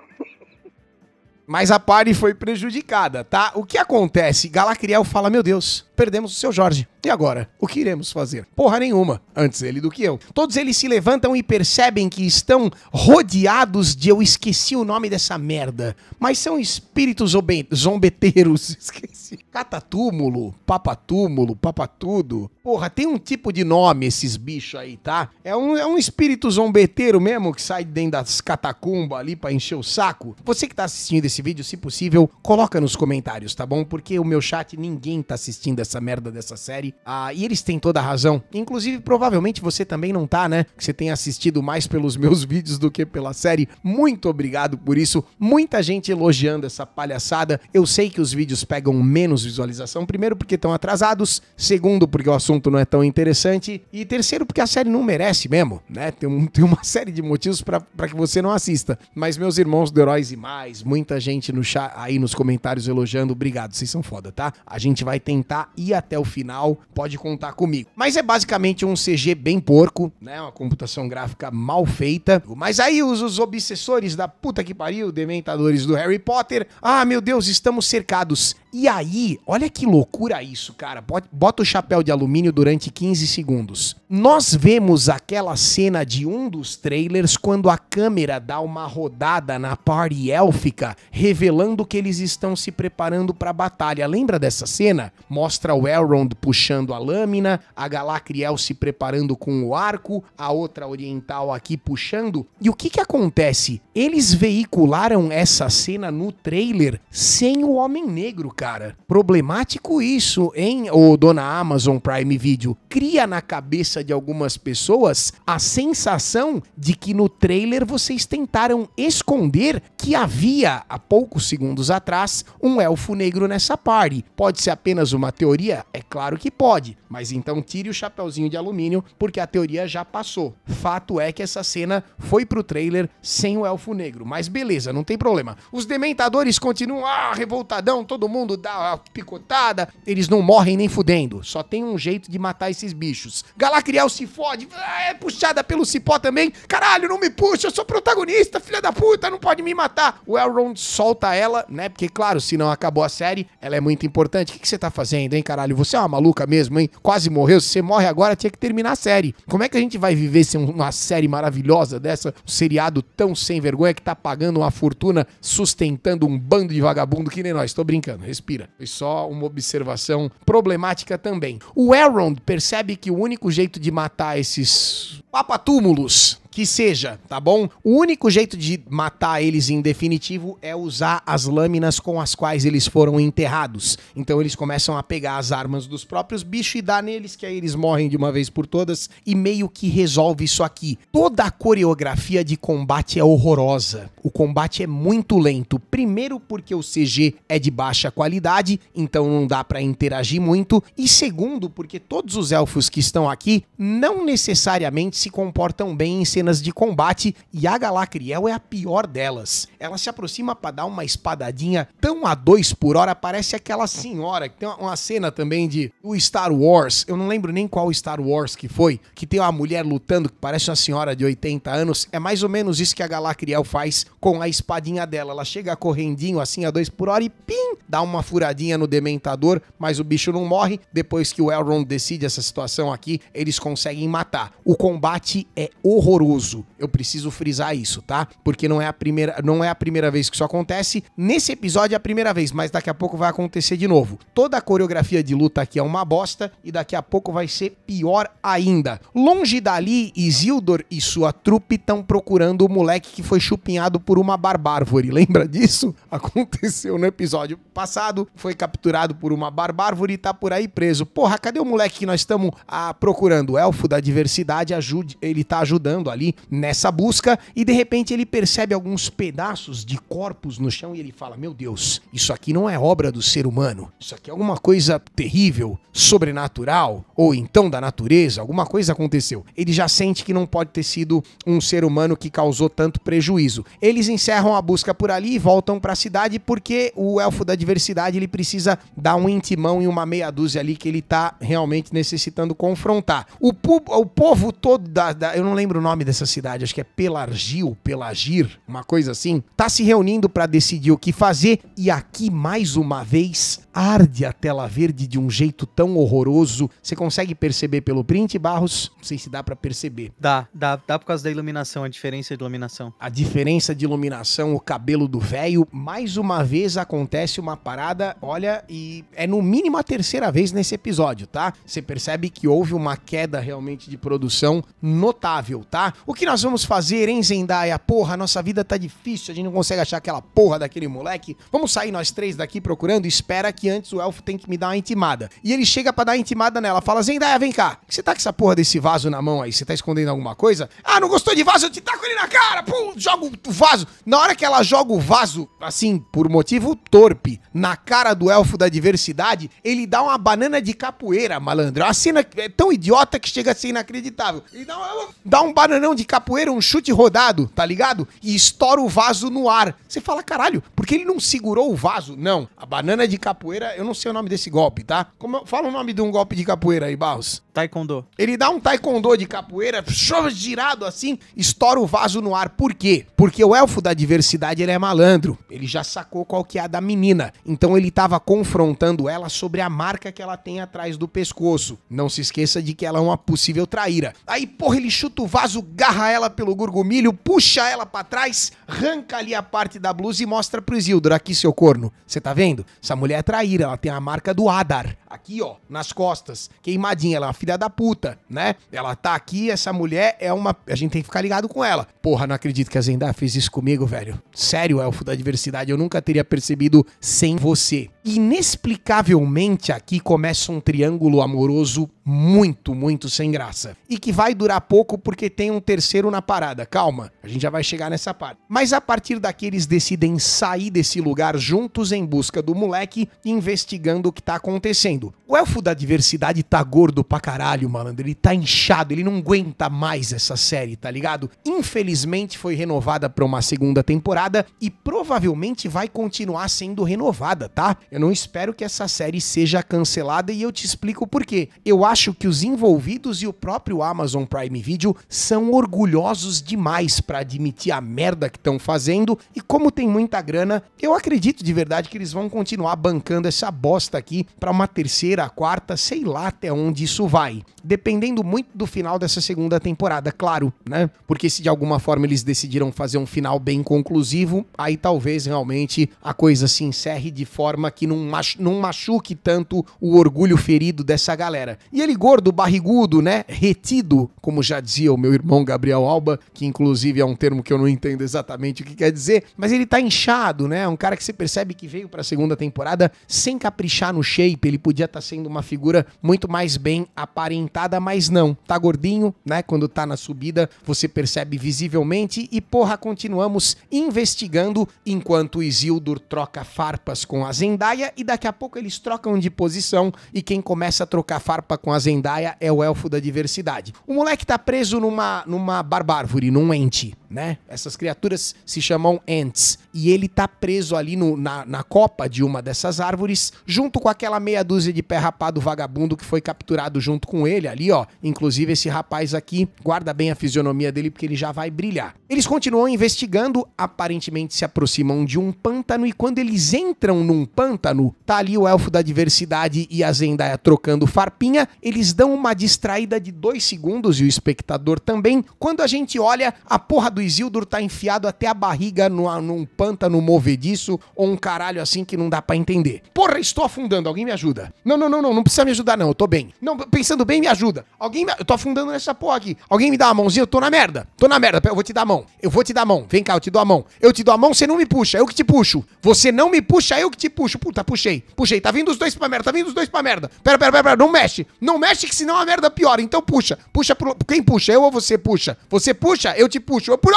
A: Mas a party foi prejudicada, tá? O que acontece? Galacriel fala: Meu Deus, Perdemos o seu Jorge. E agora? O que iremos fazer? Porra nenhuma. Antes ele do que eu. Todos eles se levantam e percebem que estão rodeados de eu esqueci o nome dessa merda. Mas são espíritos zombeteiros. Esqueci. Catatúmulo, papatúmulo, papatudo. Porra, tem um tipo de nome esses bichos aí, tá? É um, é um espírito zombeteiro mesmo que sai dentro das catacumbas ali pra encher o saco. Você que tá assistindo esse vídeo, se possível, coloca nos comentários, tá bom? Porque o meu chat ninguém tá assistindo dessa merda dessa série. Ah, e eles têm toda a razão. Inclusive, provavelmente você também não tá, né? Que você tem assistido mais pelos meus vídeos do que pela série. Muito obrigado por isso. Muita gente elogiando essa palhaçada. Eu sei que os vídeos pegam menos visualização. Primeiro, porque estão atrasados. Segundo, porque o assunto não é tão interessante. E terceiro, porque a série não merece mesmo, né? Tem, um, tem uma série de motivos para que você não assista. Mas meus irmãos do Heróis e Mais, muita gente no aí nos comentários elogiando. Obrigado, vocês são foda, tá? A gente vai tentar ir até o final, pode contar comigo. Mas é basicamente um CG bem porco, né? Uma computação gráfica mal feita. Mas aí os, os obsessores da puta que pariu, dementadores do Harry Potter. Ah, meu Deus, estamos cercados. E aí, olha que loucura isso, cara. Bota o chapéu de alumínio durante 15 segundos. Nós vemos aquela cena de um dos trailers quando a câmera dá uma rodada na party élfica, revelando que eles estão se preparando para a batalha. Lembra dessa cena? Mostra mostra o Elrond puxando a lâmina, a Galacriel se preparando com o arco, a outra oriental aqui puxando. E o que que acontece? Eles veicularam essa cena no trailer sem o Homem Negro, cara. Problemático isso, hein, ô dona Amazon Prime Video? Cria na cabeça de algumas pessoas a sensação de que no trailer vocês tentaram esconder que havia, há poucos segundos atrás, um elfo negro nessa party. Pode ser apenas uma teoria teoria? É claro que pode, mas então tire o chapeuzinho de alumínio, porque a teoria já passou. Fato é que essa cena foi pro trailer sem o elfo negro, mas beleza, não tem problema. Os dementadores continuam ah, revoltadão, todo mundo dá a picotada, eles não morrem nem fudendo. Só tem um jeito de matar esses bichos. Galacriel se fode, ah, é puxada pelo cipó também. Caralho, não me puxa, eu sou protagonista, filha da puta, não pode me matar. O Elrond solta ela, né? Porque claro, se não acabou a série, ela é muito importante. O que, que você tá fazendo, hein? caralho? Você é uma maluca mesmo, hein? Quase morreu. Se você morre agora, tinha que terminar a série. Como é que a gente vai viver sem uma série maravilhosa dessa? Um seriado tão sem vergonha que tá pagando uma fortuna sustentando um bando de vagabundo que nem nós. Tô brincando, respira. Foi só uma observação problemática também. O Elrond percebe que o único jeito de matar esses papatúmulos que seja, tá bom? O único jeito de matar eles em definitivo é usar as lâminas com as quais eles foram enterrados. Então eles começam a pegar as armas dos próprios bichos e dar neles, que aí eles morrem de uma vez por todas, e meio que resolve isso aqui. Toda a coreografia de combate é horrorosa. O combate é muito lento. Primeiro, porque o CG é de baixa qualidade, então não dá para interagir muito. E segundo, porque todos os elfos que estão aqui não necessariamente se comportam bem em cena cenas de combate e a Galacriel é a pior delas. Ela se aproxima para dar uma espadadinha tão a dois por hora, parece aquela senhora que tem uma cena também de o Star Wars, eu não lembro nem qual Star Wars que foi, que tem uma mulher lutando que parece uma senhora de 80 anos. É mais ou menos isso que a Galacriel faz com a espadinha dela. Ela chega correndinho assim a dois por hora e pim, dá uma furadinha no dementador, mas o bicho não morre. Depois que o Elrond decide essa situação aqui, eles conseguem matar. O combate é horroroso perigoso. Eu preciso frisar isso, tá? Porque não é a primeira, não é a primeira vez que isso acontece. Nesse episódio é a primeira vez, mas daqui a pouco vai acontecer de novo. Toda a coreografia de luta aqui é uma bosta e daqui a pouco vai ser pior ainda. Longe dali, Isildur e sua trupe estão procurando o moleque que foi chupinhado por uma barbárvore. Lembra disso? Aconteceu no episódio passado, foi capturado por uma barbárvore e tá por aí preso. Porra, cadê o moleque que nós estamos ah, procurando? O elfo da diversidade ajude, ele tá ajudando ali ali nessa busca e de repente ele percebe alguns pedaços de corpos no chão e ele fala: Meu Deus, isso aqui não é obra do ser humano, isso aqui é alguma coisa terrível, sobrenatural ou então da natureza, alguma coisa aconteceu. Ele já sente que não pode ter sido um ser humano que causou tanto prejuízo. Eles encerram a busca por ali e voltam para a cidade porque o elfo da diversidade ele precisa dar um intimão e uma meia dúzia ali que ele tá realmente necessitando confrontar. O, o povo todo da, da eu não lembro o nome da dessa cidade, acho que é Pelargil, Pelagir, uma coisa assim, tá se reunindo para decidir o que fazer e aqui mais uma vez arde a tela verde de um jeito tão horroroso. Você consegue perceber pelo print, Barros? Não sei se dá para perceber. Dá, dá, dá por causa da iluminação, a diferença de iluminação. A diferença de iluminação, o cabelo do velho, mais uma vez acontece uma parada, olha, e é no mínimo a terceira vez nesse episódio, tá? Você percebe que houve uma queda realmente de produção notável, tá? O que nós vamos fazer, hein, Zendaya? Porra, nossa vida tá difícil, a gente não consegue achar aquela porra daquele moleque. Vamos sair nós três daqui procurando? Espera que antes o elfo tem que me dar uma intimada. E ele chega para dar a intimada nela, fala: Zendaya, vem cá. Você tá com essa porra desse vaso na mão aí? Você tá escondendo alguma coisa? Ah, não gostou de vaso? Eu te taco ele na cara! Pum, joga o vaso. Na hora que ela joga o vaso, assim, por motivo torpe, na cara do elfo da diversidade, ele dá uma banana de capoeira, malandro. É a cena é tão idiota que chega a ser inacreditável. Ele dá, uma, dá um banana não, de capoeira, um chute rodado, tá ligado? E estoura o vaso no ar. Você fala, caralho, porque ele não segurou o vaso? Não, a banana de capoeira, eu não sei o nome desse golpe, tá? Como fala o nome de um golpe de capoeira aí, Barros. Taekwondo. Ele dá um taekwondo de capoeira, girado assim, estoura o vaso no ar. Por quê? Porque o elfo da diversidade, ele é malandro. Ele já sacou qual que é a da menina. Então ele tava confrontando ela sobre a marca que ela tem atrás do pescoço. Não se esqueça de que ela é uma possível traíra. Aí, porra, ele chuta o vaso agarra ela pelo gurgumilho, puxa ela para trás, arranca ali a parte da blusa e mostra pro Isildur, aqui seu corno, você tá vendo? Essa mulher é traíra, ela tem a marca do Adar, aqui ó, nas costas, queimadinha, ela é uma filha da puta, né? Ela tá aqui, essa mulher é uma... a gente tem que ficar ligado com ela. Porra, não acredito que a Zendaya fez isso comigo, velho. Sério, elfo da diversidade, eu nunca teria percebido sem você. Inexplicavelmente aqui começa um triângulo amoroso muito, muito sem graça. E que vai durar pouco porque tem um terceiro na parada. Calma, a gente já vai chegar nessa parte. Mas a partir daqui eles decidem sair desse lugar juntos em busca do moleque, investigando o que tá acontecendo. O elfo da diversidade tá gordo pra caralho, malandro. Ele tá inchado, ele não aguenta mais essa série, tá ligado? Infelizmente foi renovada para uma segunda temporada e provavelmente vai continuar sendo renovada, tá? Eu não espero que essa série seja cancelada e eu te explico por quê. Eu acho que os envolvidos e o próprio Amazon Prime Video são orgulhosos demais para admitir a merda que estão fazendo e como tem muita grana, eu acredito de verdade que eles vão continuar bancando essa bosta aqui para uma terceira, quarta, sei lá até onde isso vai. Dependendo muito do final dessa segunda temporada, claro, né? Porque se de alguma forma eles decidiram fazer um final bem conclusivo, aí talvez realmente a coisa se encerre de forma que que não, machu não machuque tanto o orgulho ferido dessa galera. E ele gordo, barrigudo, né? Retido, como já dizia o meu irmão Gabriel Alba, que inclusive é um termo que eu não entendo exatamente o que quer dizer, mas ele tá inchado, né? Um cara que você percebe que veio para a segunda temporada sem caprichar no shape, ele podia estar tá sendo uma figura muito mais bem aparentada, mas não. Tá gordinho, né? Quando tá na subida, você percebe visivelmente e porra, continuamos investigando enquanto Isildur troca farpas com a Zendaya Zendaya e daqui a pouco eles trocam de posição e quem começa a trocar farpa com a Zendaya é o elfo da diversidade. O moleque tá preso numa, numa barbárvore, num ente, né? Essas criaturas se chamam ents e ele tá preso ali no, na, na copa de uma dessas árvores, junto com aquela meia dúzia de pé rapado vagabundo que foi capturado junto com ele ali, ó. Inclusive, esse rapaz aqui, guarda bem a fisionomia dele porque ele já vai brilhar. Eles continuam investigando, aparentemente se aproximam de um pântano, e quando eles entram num pântano, tá ali o elfo da diversidade e a Zendaya trocando farpinha, eles dão uma distraída de dois segundos e o espectador também. Quando a gente olha, a porra do Isildur tá enfiado até a barriga no, num pântano pântano movediço ou um caralho assim que não dá para entender. Porra, estou afundando, alguém me ajuda. Não, não, não, não, não precisa me ajudar não, eu tô bem. Não, pensando bem, me ajuda. Alguém me... Eu tô afundando nessa porra aqui. Alguém me dá uma mãozinha, eu tô na merda. Tô na merda, eu vou te dar a mão. Eu vou te dar a mão. Vem cá, eu te dou a mão. Eu te dou a mão, você não me puxa, eu que te puxo. Você não me puxa, eu que te puxo. Puta, puxei. Puxei, tá vindo os dois pra merda, tá vindo os dois pra merda. Pera, pera, pera, pera. não mexe. Não mexe que senão a merda piora. Então puxa. Puxa pro... Quem puxa? Eu ou você puxa? Você puxa, eu te puxo. Eu puxo.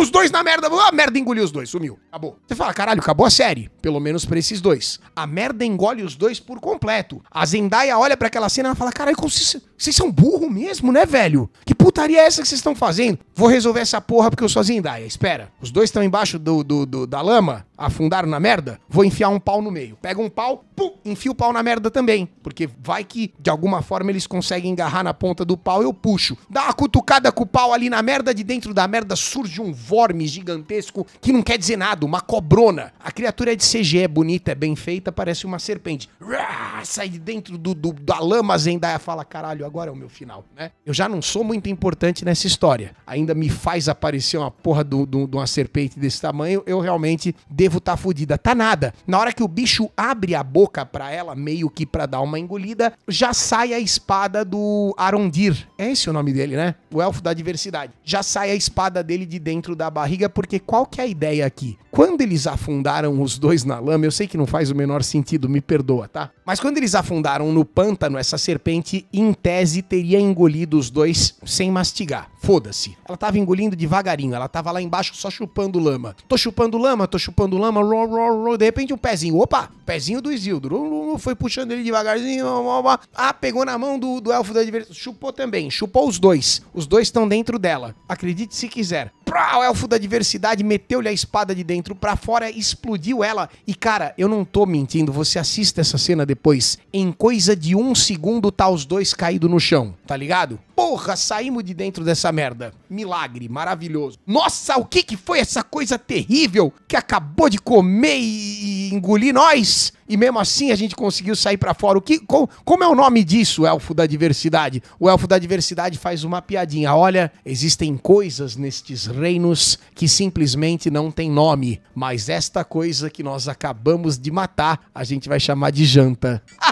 A: Os dois na merda. A merda engoliu os dois sumiu. Acabou. Você fala, caralho, acabou a série. Pelo menos para esses dois. A merda engole os dois por completo. A Zendaya olha para aquela cena e fala: caralho, vocês são burro mesmo, né, velho? Que putaria é essa que vocês estão fazendo? Vou resolver essa porra porque eu sou a Zendaya. Espera. Os dois estão embaixo do, do, do, da lama, afundaram na merda. Vou enfiar um pau no meio. Pega um pau, pum, enfio o pau na merda também. Porque vai que de alguma forma eles conseguem engarrar na ponta do pau, eu puxo. Dá uma cutucada com o pau ali na merda, de dentro da merda surge um vorme gigantesco que não quer dizer nada, uma cobrona. A criatura é de CG é bonita, é bem feita, parece uma serpente. sai de dentro do, do, da lama, Zendaya fala, caralho, agora é o meu final, né? Eu já não sou muito importante nessa história. Ainda me faz aparecer uma porra de uma serpente desse tamanho, eu realmente devo estar tá fodida. Tá nada. Na hora que o bicho abre a boca pra ela, meio que pra dar uma engolida, já sai a espada do Arondir. É esse o nome dele, né? O elfo da diversidade. Já sai a espada dele de dentro da barriga, porque qual que é a ideia aqui? Quando eles afundaram os dois na lama, eu sei que não faz o menor sentido, me perdoa, tá? Mas quando eles afundaram no pântano, essa serpente, em tese, teria engolido os dois sem mastigar. Foda-se. Ela tava engolindo devagarinho, ela tava lá embaixo só chupando lama. Tô chupando lama, tô chupando lama, ro, ro, ro. de repente um pezinho, opa, pezinho do Isildur. Foi puxando ele devagarzinho, ah, pegou na mão do, do elfo da adversário, chupou também, chupou os dois. Os dois estão dentro dela. Acredite se quiser. Prá, é o elfo da diversidade meteu-lhe a espada de dentro para fora, explodiu ela. E cara, eu não tô mentindo, você assista essa cena depois. Em coisa de um segundo tá os dois caídos no chão, tá ligado? Porra, saímos de dentro dessa merda. Milagre, maravilhoso. Nossa, o que que foi essa coisa terrível que acabou de comer e engolir nós? e mesmo assim a gente conseguiu sair para fora. O que, com, como é o nome disso, elfo da diversidade? O elfo da diversidade faz uma piadinha. Olha, existem coisas nestes reinos que simplesmente não tem nome, mas esta coisa que nós acabamos de matar, a gente vai chamar de janta.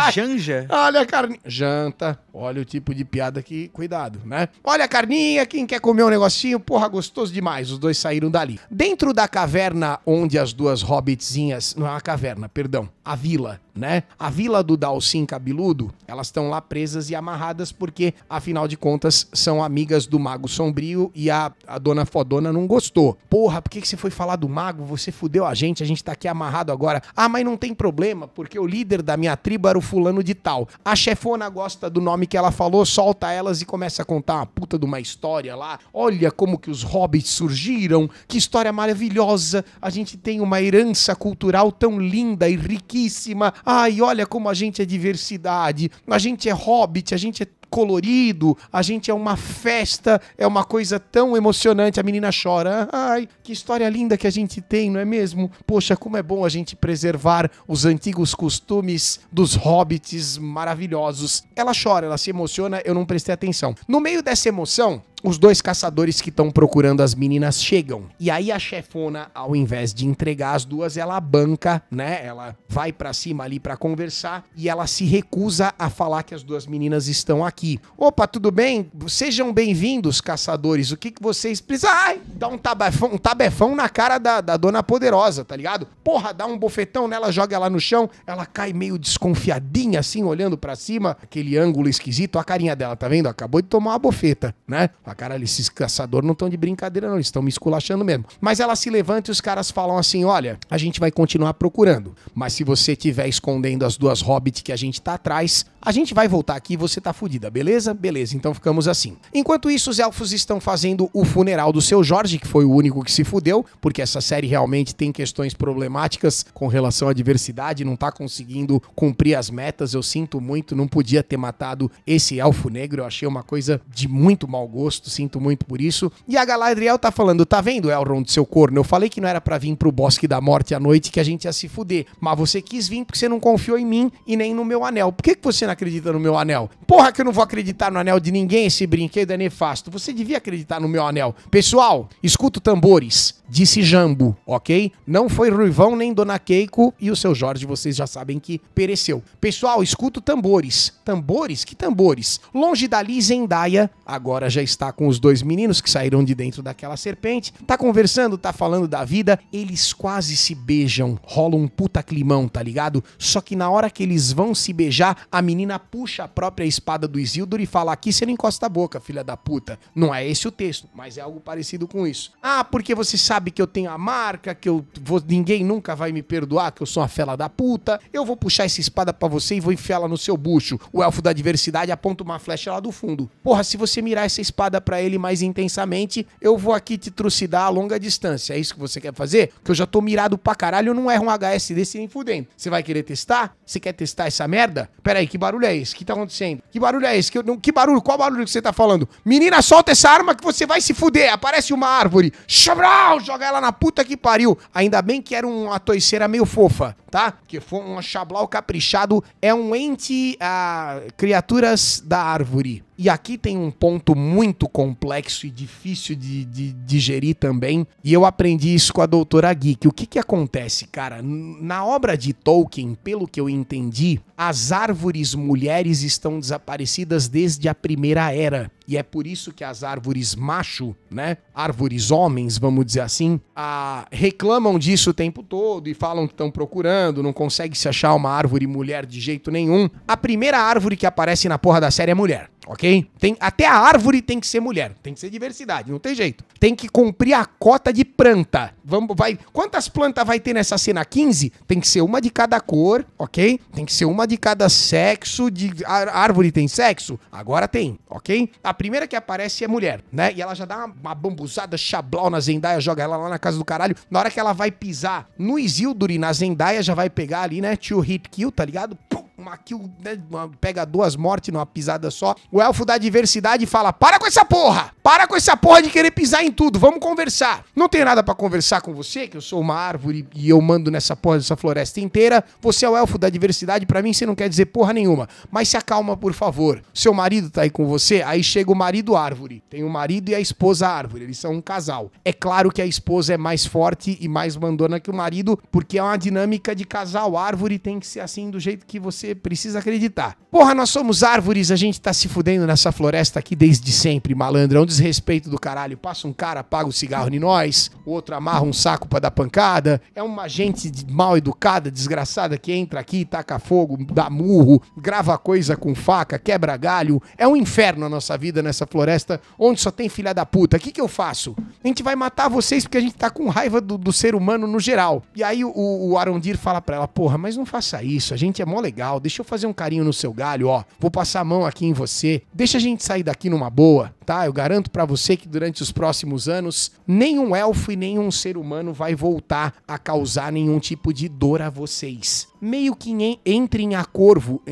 A: Janja? Olha a carninha. Janta. Olha o tipo de piada que. Cuidado, né? Olha a carninha, quem quer comer um negocinho? Porra, gostoso demais. Os dois saíram dali. Dentro da caverna onde as duas hobbitzinhas. Não é uma caverna, perdão. A vila né? A vila do Dalcin Cabeludo, elas estão lá presas e amarradas porque, afinal de contas, são amigas do Mago Sombrio e a, a dona Fodona não gostou. Porra, por que, que você foi falar do Mago? Você fudeu a gente, a gente tá aqui amarrado agora. Ah, mas não tem problema, porque o líder da minha tribo era o fulano de tal. A chefona gosta do nome que ela falou, solta elas e começa a contar uma puta de uma história lá. Olha como que os hobbits surgiram, que história maravilhosa. A gente tem uma herança cultural tão linda e riquíssima Ai, olha como a gente é diversidade, a gente é hobbit, a gente é colorido, a gente é uma festa, é uma coisa tão emocionante. A menina chora. Ai, que história linda que a gente tem, não é mesmo? Poxa, como é bom a gente preservar os antigos costumes dos hobbits maravilhosos. Ela chora, ela se emociona, eu não prestei atenção. No meio dessa emoção, os dois caçadores que estão procurando as meninas chegam. E aí a chefona, ao invés de entregar as duas, ela banca, né? Ela vai para cima ali para conversar e ela se recusa a falar que as duas meninas estão aqui. Opa, tudo bem? Sejam bem-vindos, caçadores. O que, que vocês precisam? Ai, dá um tabefão, um tabefão na cara da, da dona poderosa, tá ligado? Porra, dá um bofetão nela, joga ela no chão, ela cai meio desconfiadinha assim, olhando para cima, aquele ângulo esquisito, a carinha dela, tá vendo? Acabou de tomar uma bofeta, né? fala, caralho, esses caçadores não estão de brincadeira, não, eles estão me esculachando mesmo. Mas ela se levanta e os caras falam assim: olha, a gente vai continuar procurando. Mas se você tiver escondendo as duas hobbits que a gente tá atrás, a gente vai voltar aqui e você tá fudida, beleza? Beleza, então ficamos assim. Enquanto isso, os elfos estão fazendo o funeral do seu Jorge, que foi o único que se fudeu, porque essa série realmente tem questões problemáticas com relação à diversidade, não tá conseguindo cumprir as metas. Eu sinto muito, não podia ter matado esse elfo negro, eu achei uma coisa de muito mau gosto sinto muito por isso. E a Galadriel tá falando: tá vendo, Elrond, seu corno? Eu falei que não era para vir pro Bosque da Morte à noite que a gente ia se fuder. Mas você quis vir porque você não confiou em mim e nem no meu anel. Por que, que você não acredita no meu anel? Porra, que eu não vou acreditar no anel de ninguém, esse brinquedo é nefasto. Você devia acreditar no meu anel. Pessoal, escuta tambores disse Jambo, ok? Não foi Ruivão nem Dona Keiko e o seu Jorge, vocês já sabem que pereceu. Pessoal, escuto tambores. Tambores? Que tambores? Longe dali, Zendaya agora já está com os dois meninos que saíram de dentro daquela serpente. Tá conversando, tá falando da vida. Eles quase se beijam. Rola um puta climão, tá ligado? Só que na hora que eles vão se beijar, a menina puxa a própria espada do Isildur e fala: Aqui você não encosta a boca, filha da puta. Não é esse o texto, mas é algo parecido com isso. Ah, porque você sabe sabe que eu tenho a marca, que eu vou, ninguém nunca vai me perdoar, que eu sou uma fela da puta. Eu vou puxar essa espada para você e vou enfiar ela no seu bucho. O elfo da diversidade aponta uma flecha lá do fundo. Porra, se você mirar essa espada para ele mais intensamente, eu vou aqui te trucidar a longa distância. É isso que você quer fazer? Que eu já tô mirado pra caralho, eu não erro um HS desse nem fudendo. Você vai querer testar? Você quer testar essa merda? Pera aí, que barulho é esse? O que tá acontecendo? Que barulho é esse? Que, não, que barulho? Qual barulho que você tá falando? Menina, solta essa arma que você vai se fuder. Aparece uma árvore. Chabral! jogar ela na puta que pariu. Ainda bem que era uma toiceira meio fofa tá? Que foi um chablau caprichado, é um ente ah, criaturas da árvore. E aqui tem um ponto muito complexo e difícil de, de, digerir também. E eu aprendi isso com a doutora geek o que, que acontece, cara? Na obra de Tolkien, pelo que eu entendi, as árvores mulheres estão desaparecidas desde a Primeira Era. E é por isso que as árvores macho, né? Árvores homens, vamos dizer assim, ah, reclamam disso o tempo todo e falam que estão procurando não consegue se achar uma árvore mulher de jeito nenhum. A primeira árvore que aparece na porra da série é mulher ok? Tem, até a árvore tem que ser mulher, tem que ser diversidade, não tem jeito. Tem que cumprir a cota de planta. Vamos, vai, quantas plantas vai ter nessa cena 15? Tem que ser uma de cada cor, ok? Tem que ser uma de cada sexo. De a, árvore tem sexo? Agora tem, ok? A primeira que aparece é mulher, né? E ela já dá uma, uma bambuzada chablau na Zendaya, joga ela lá na casa do caralho. Na hora que ela vai pisar no Isildur na Zendaya, já vai pegar ali, né? Tio Hit Kill, tá ligado? Pum! uma kill, né, pega duas mortes numa pisada só o elfo da diversidade fala: para com essa porra! Para com essa porra de querer pisar em tudo, vamos conversar. Não tem nada para conversar com você, que eu sou uma árvore e eu mando nessa porra dessa floresta inteira. Você é o elfo da diversidade, para mim você não quer dizer porra nenhuma. Mas se acalma, por favor. Seu marido tá aí com você, aí chega o marido árvore. Tem o marido e a esposa árvore, eles são um casal. É claro que a esposa é mais forte e mais mandona que o marido, porque é uma dinâmica de casal árvore, tem que ser assim do jeito que você precisa acreditar. Porra, nós somos árvores, a gente tá se fudendo fudendo nessa floresta aqui desde sempre, malandro. É um desrespeito do caralho. Passa um cara, apaga o cigarro em nós, o outro amarra um saco pra dar pancada. É uma gente mal educada, desgraçada, que entra aqui, taca fogo, dá murro, grava coisa com faca, quebra galho. É um inferno a nossa vida nessa floresta onde só tem filha da puta. O que, que eu faço? A gente vai matar vocês porque a gente tá com raiva do, do ser humano no geral. E aí o, o Arondir fala pra ela: porra, mas não faça isso, a gente é mó legal, deixa eu fazer um carinho no seu galho, ó. Vou passar a mão aqui em você Deixa a gente sair daqui numa boa, tá? Eu garanto para você que durante os próximos anos, nenhum elfo e nenhum ser humano vai voltar a causar nenhum tipo de dor a vocês meio que en entre em acorvo,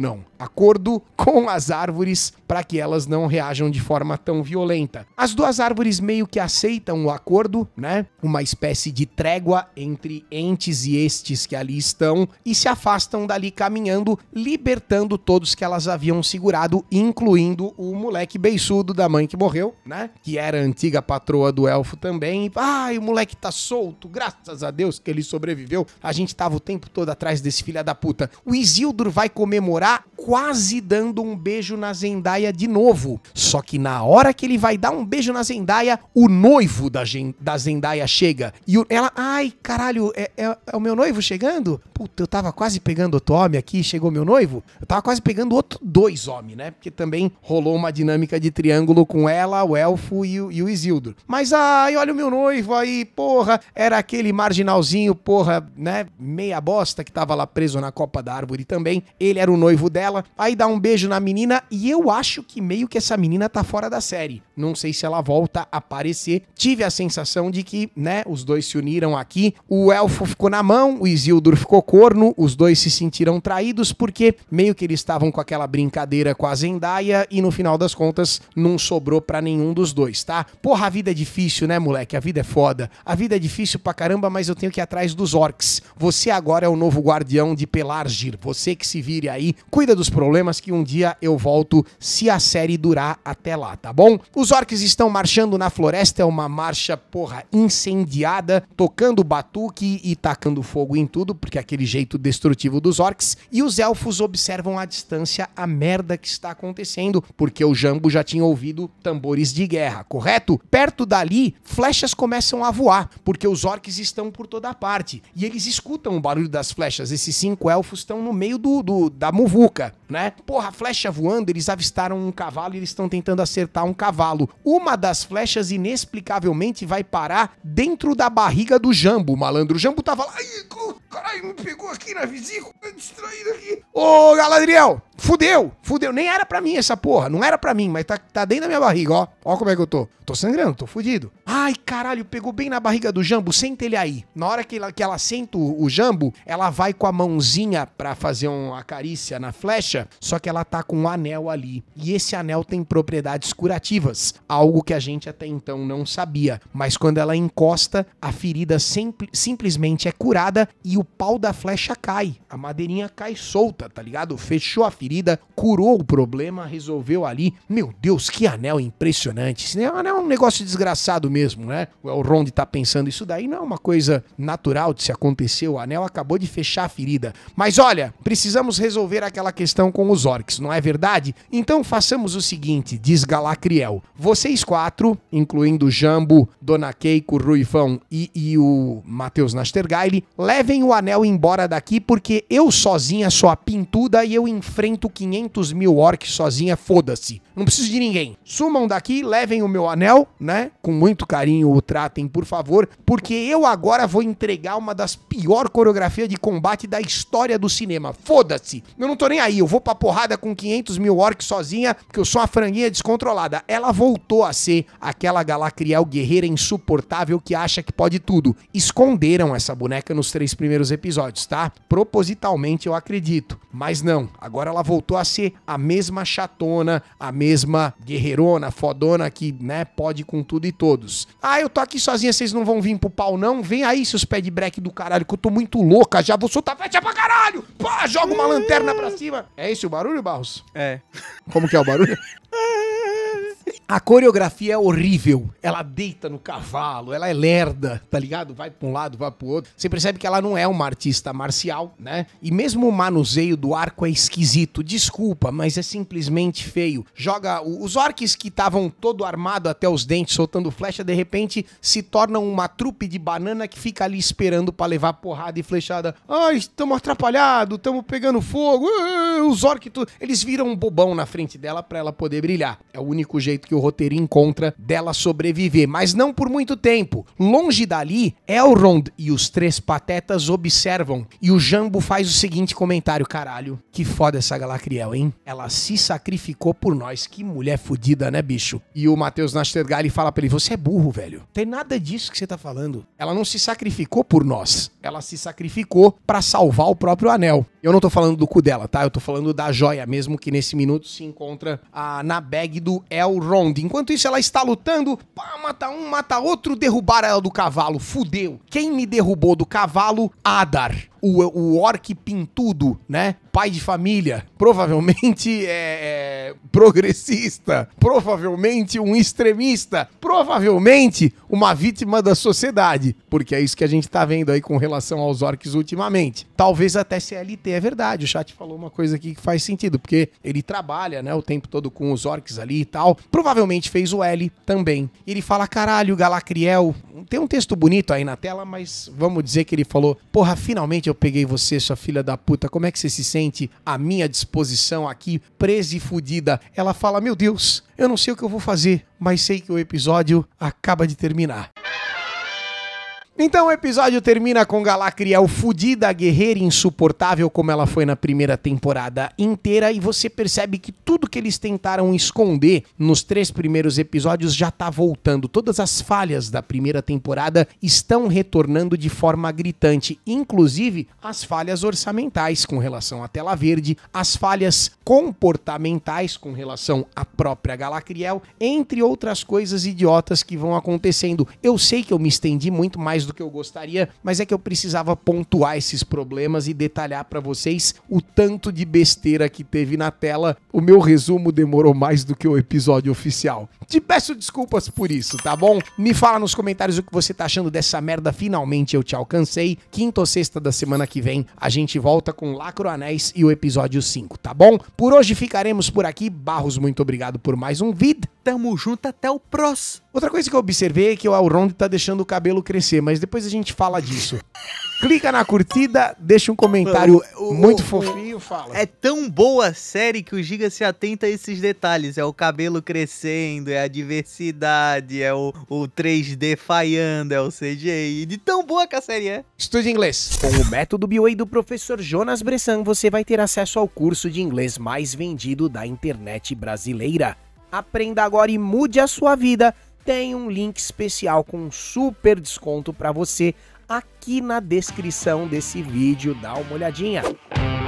A: não, acordo com as árvores para que elas não reajam de forma tão violenta. As duas árvores meio que aceitam o acordo, né? Uma espécie de trégua entre entes e estes que ali estão e se afastam dali caminhando, libertando todos que elas haviam segurado, incluindo o moleque beiçudo da mãe que morreu, né? Que era a antiga patroa do elfo também. Ai, ah, o moleque tá solto, graças a Deus que ele sobreviveu. A gente tava o tempo todo atrás desse filho da puta. O Isildur vai comemorar quase dando um beijo na Zendaya de novo. Só que na hora que ele vai dar um beijo na Zendaya, o noivo da, Gen da Zendaya chega. E ela, ai, caralho, é, é, é, o meu noivo chegando? Puta, eu tava quase pegando outro homem aqui, chegou meu noivo? Eu tava quase pegando outro dois homens, né? Porque também rolou uma dinâmica de triângulo com ela, o elfo e o, e o Isildur. Mas, ai, olha o meu noivo aí, porra, era aquele marginalzinho, porra, né? Meia bosta que estava lá preso na copa da árvore também. Ele era o noivo dela. Aí dá um beijo na menina e eu acho que meio que essa menina tá fora da série. Não sei se ela volta a aparecer. Tive a sensação de que, né, os dois se uniram aqui. O elfo ficou na mão, o Isildur ficou corno, os dois se sentiram traídos porque meio que eles estavam com aquela brincadeira com a Zendaya e no final das contas não sobrou para nenhum dos dois, tá? Porra, a vida é difícil, né, moleque? A vida é foda. A vida é difícil pra caramba, mas eu tenho que ir atrás dos orcs. Você agora é o novo novo guardião de Pelargir. Você que se vire aí, cuida dos problemas que um dia eu volto se a série durar até lá, tá bom? Os orcs estão marchando na floresta, é uma marcha, porra, incendiada, tocando batuque e tacando fogo em tudo, porque é aquele jeito destrutivo dos orcs. E os elfos observam à distância a merda que está acontecendo, porque o Jambo já tinha ouvido tambores de guerra, correto? Perto dali, flechas começam a voar, porque os orcs estão por toda parte. E eles escutam o barulho das flechas flechas. Esses cinco elfos estão no meio do, do da muvuca, né? Porra, flecha voando, eles avistaram um cavalo e eles estão tentando acertar um cavalo. Uma das flechas inexplicavelmente vai parar dentro da barriga do Jambo, malandro. O Jambo tava lá, ai, caralho, me pegou aqui na vesícula, tá distraído aqui. Ô, Galadriel, Fudeu, fudeu. Nem era para mim essa porra. Não era para mim, mas tá, tá dentro da minha barriga, ó. Ó como é que eu tô. Tô sangrando, tô fudido. Ai, caralho, pegou bem na barriga do jambo. Senta ele aí. Na hora que ela, que ela senta o, o jambo, ela vai com a mãozinha pra fazer uma carícia na flecha, só que ela tá com um anel ali. E esse anel tem propriedades curativas, algo que a gente até então não sabia. Mas quando ela encosta, a ferida simplesmente é curada e o pau da flecha cai. A madeirinha cai solta, tá ligado? Fechou a ferida ferida, curou o problema, resolveu ali. Meu Deus, que anel impressionante. Esse anel é um negócio desgraçado mesmo, né? O Elrond tá pensando isso daí, não é uma coisa natural de se acontecer. O anel acabou de fechar a ferida. Mas olha, precisamos resolver aquela questão com os orcs, não é verdade? Então façamos o seguinte, diz Galacriel. Vocês quatro, incluindo Jambo, Dona Keiko, Ruifão e, e o Matheus Nastergaile, levem o anel embora daqui porque eu sozinha sou a pintuda e eu enfrento enfrento 500 mil orcs sozinha, foda-se. Não preciso de ninguém. Sumam daqui, levem o meu anel, né? Com muito carinho o tratem, por favor, porque eu agora vou entregar uma das pior coreografias de combate da história do cinema. Foda-se. Eu não tô nem aí, eu vou pra porrada com 500 mil orcs sozinha, porque eu sou uma franguinha descontrolada. Ela voltou a ser aquela Galacriel guerreira insuportável que acha que pode tudo. Esconderam essa boneca nos três primeiros episódios, tá? Propositalmente, eu acredito. Mas não, agora ela ela voltou a ser a mesma chatona, a mesma guerreirona, fodona que, né, pode com tudo e todos. Ah, eu tô aqui sozinha, vocês não vão vir pro pau não? Vem aí, seus pé de break do caralho, que eu tô muito louca, já vou soltar flecha pra caralho! Pá, joga uma lanterna pra cima! É esse o barulho, Barros? É. Como que é o barulho? A coreografia é horrível. Ela deita no cavalo, ela é lerda, tá ligado? Vai pra um lado, vai pro outro. Você percebe que ela não é uma artista marcial, né? E mesmo o manuseio do arco é esquisito. Desculpa, mas é simplesmente feio. Joga. Os orques que estavam todo armado até os dentes, soltando flecha, de repente se tornam uma trupe de banana que fica ali esperando para levar porrada e flechada. Ai, estamos atrapalhados, estamos pegando fogo. Eh, eh, eh, os orques. Eles viram um bobão na frente dela para ela poder brilhar. É o único jeito que o roteiro encontra dela sobreviver, mas não por muito tempo. Longe dali, Elrond e os três patetas observam e o Jambo faz o seguinte comentário: caralho, que foda essa Galacriel, hein? Ela se sacrificou por nós, que mulher fodida, né, bicho? E o Matheus Nastergali fala pra ele: você é burro, velho. Tem nada disso que você tá falando. Ela não se sacrificou por nós, ela se sacrificou para salvar o próprio anel. Eu não tô falando do cu dela, tá? Eu tô falando da joia mesmo que nesse minuto se encontra ah, na bag do Elrond. Enquanto isso, ela está lutando. Pá, mata um, mata outro. Derrubar ela do cavalo. Fudeu. Quem me derrubou do cavalo? Adar o, o orc pintudo, né? Pai de família, provavelmente é, é, progressista, provavelmente um extremista, provavelmente uma vítima da sociedade, porque é isso que a gente tá vendo aí com relação aos orcs ultimamente. Talvez até CLT é verdade, o chat falou uma coisa aqui que faz sentido, porque ele trabalha, né, o tempo todo com os orcs ali e tal. Provavelmente fez o L também. E ele fala: "Caralho, Galacriel". Tem um texto bonito aí na tela, mas vamos dizer que ele falou: "Porra, finalmente eu peguei você, sua filha da puta, como é que você se sente à minha disposição aqui, presa e fudida? Ela fala: Meu Deus, eu não sei o que eu vou fazer, mas sei que o episódio acaba de terminar. Então o episódio termina com Galacriel fudida, guerreira insuportável como ela foi na primeira temporada inteira e você percebe que tudo que eles tentaram esconder nos três primeiros episódios já tá voltando. Todas as falhas da primeira temporada estão retornando de forma gritante, inclusive as falhas orçamentais com relação à tela verde, as falhas comportamentais com relação à própria Galacriel, entre outras coisas idiotas que vão acontecendo. Eu sei que eu me estendi muito mais mais do que eu gostaria, mas é que eu precisava pontuar esses problemas e detalhar para vocês o tanto de besteira que teve na tela. O meu resumo demorou mais do que o episódio oficial. Te peço desculpas por isso, tá bom? Me fala nos comentários o que você tá achando dessa merda. Finalmente eu te alcancei. Quinta ou sexta da semana que vem a gente volta com Lacro Anéis e o episódio 5, tá bom? Por hoje ficaremos por aqui. Barros, muito obrigado por mais um vídeo. Tamo junto até o próximo. Outra coisa que eu observei é que o Elrond tá deixando o cabelo crescer, mas depois a gente fala disso. Clica na curtida, deixa um comentário o, muito o, fofinho, fala. É tão boa a série que o Giga se atenta a esses detalhes. É o cabelo crescendo, é a diversidade, é o, o 3D falhando, é o CGI. De tão boa que a série é. Estude inglês. Com o método BOE do professor Jonas Bressan, você vai ter acesso ao curso de inglês mais vendido da internet brasileira. Aprenda agora e mude a sua vida tem um link especial com um super desconto para você aqui na descrição desse vídeo. Dá uma olhadinha. Música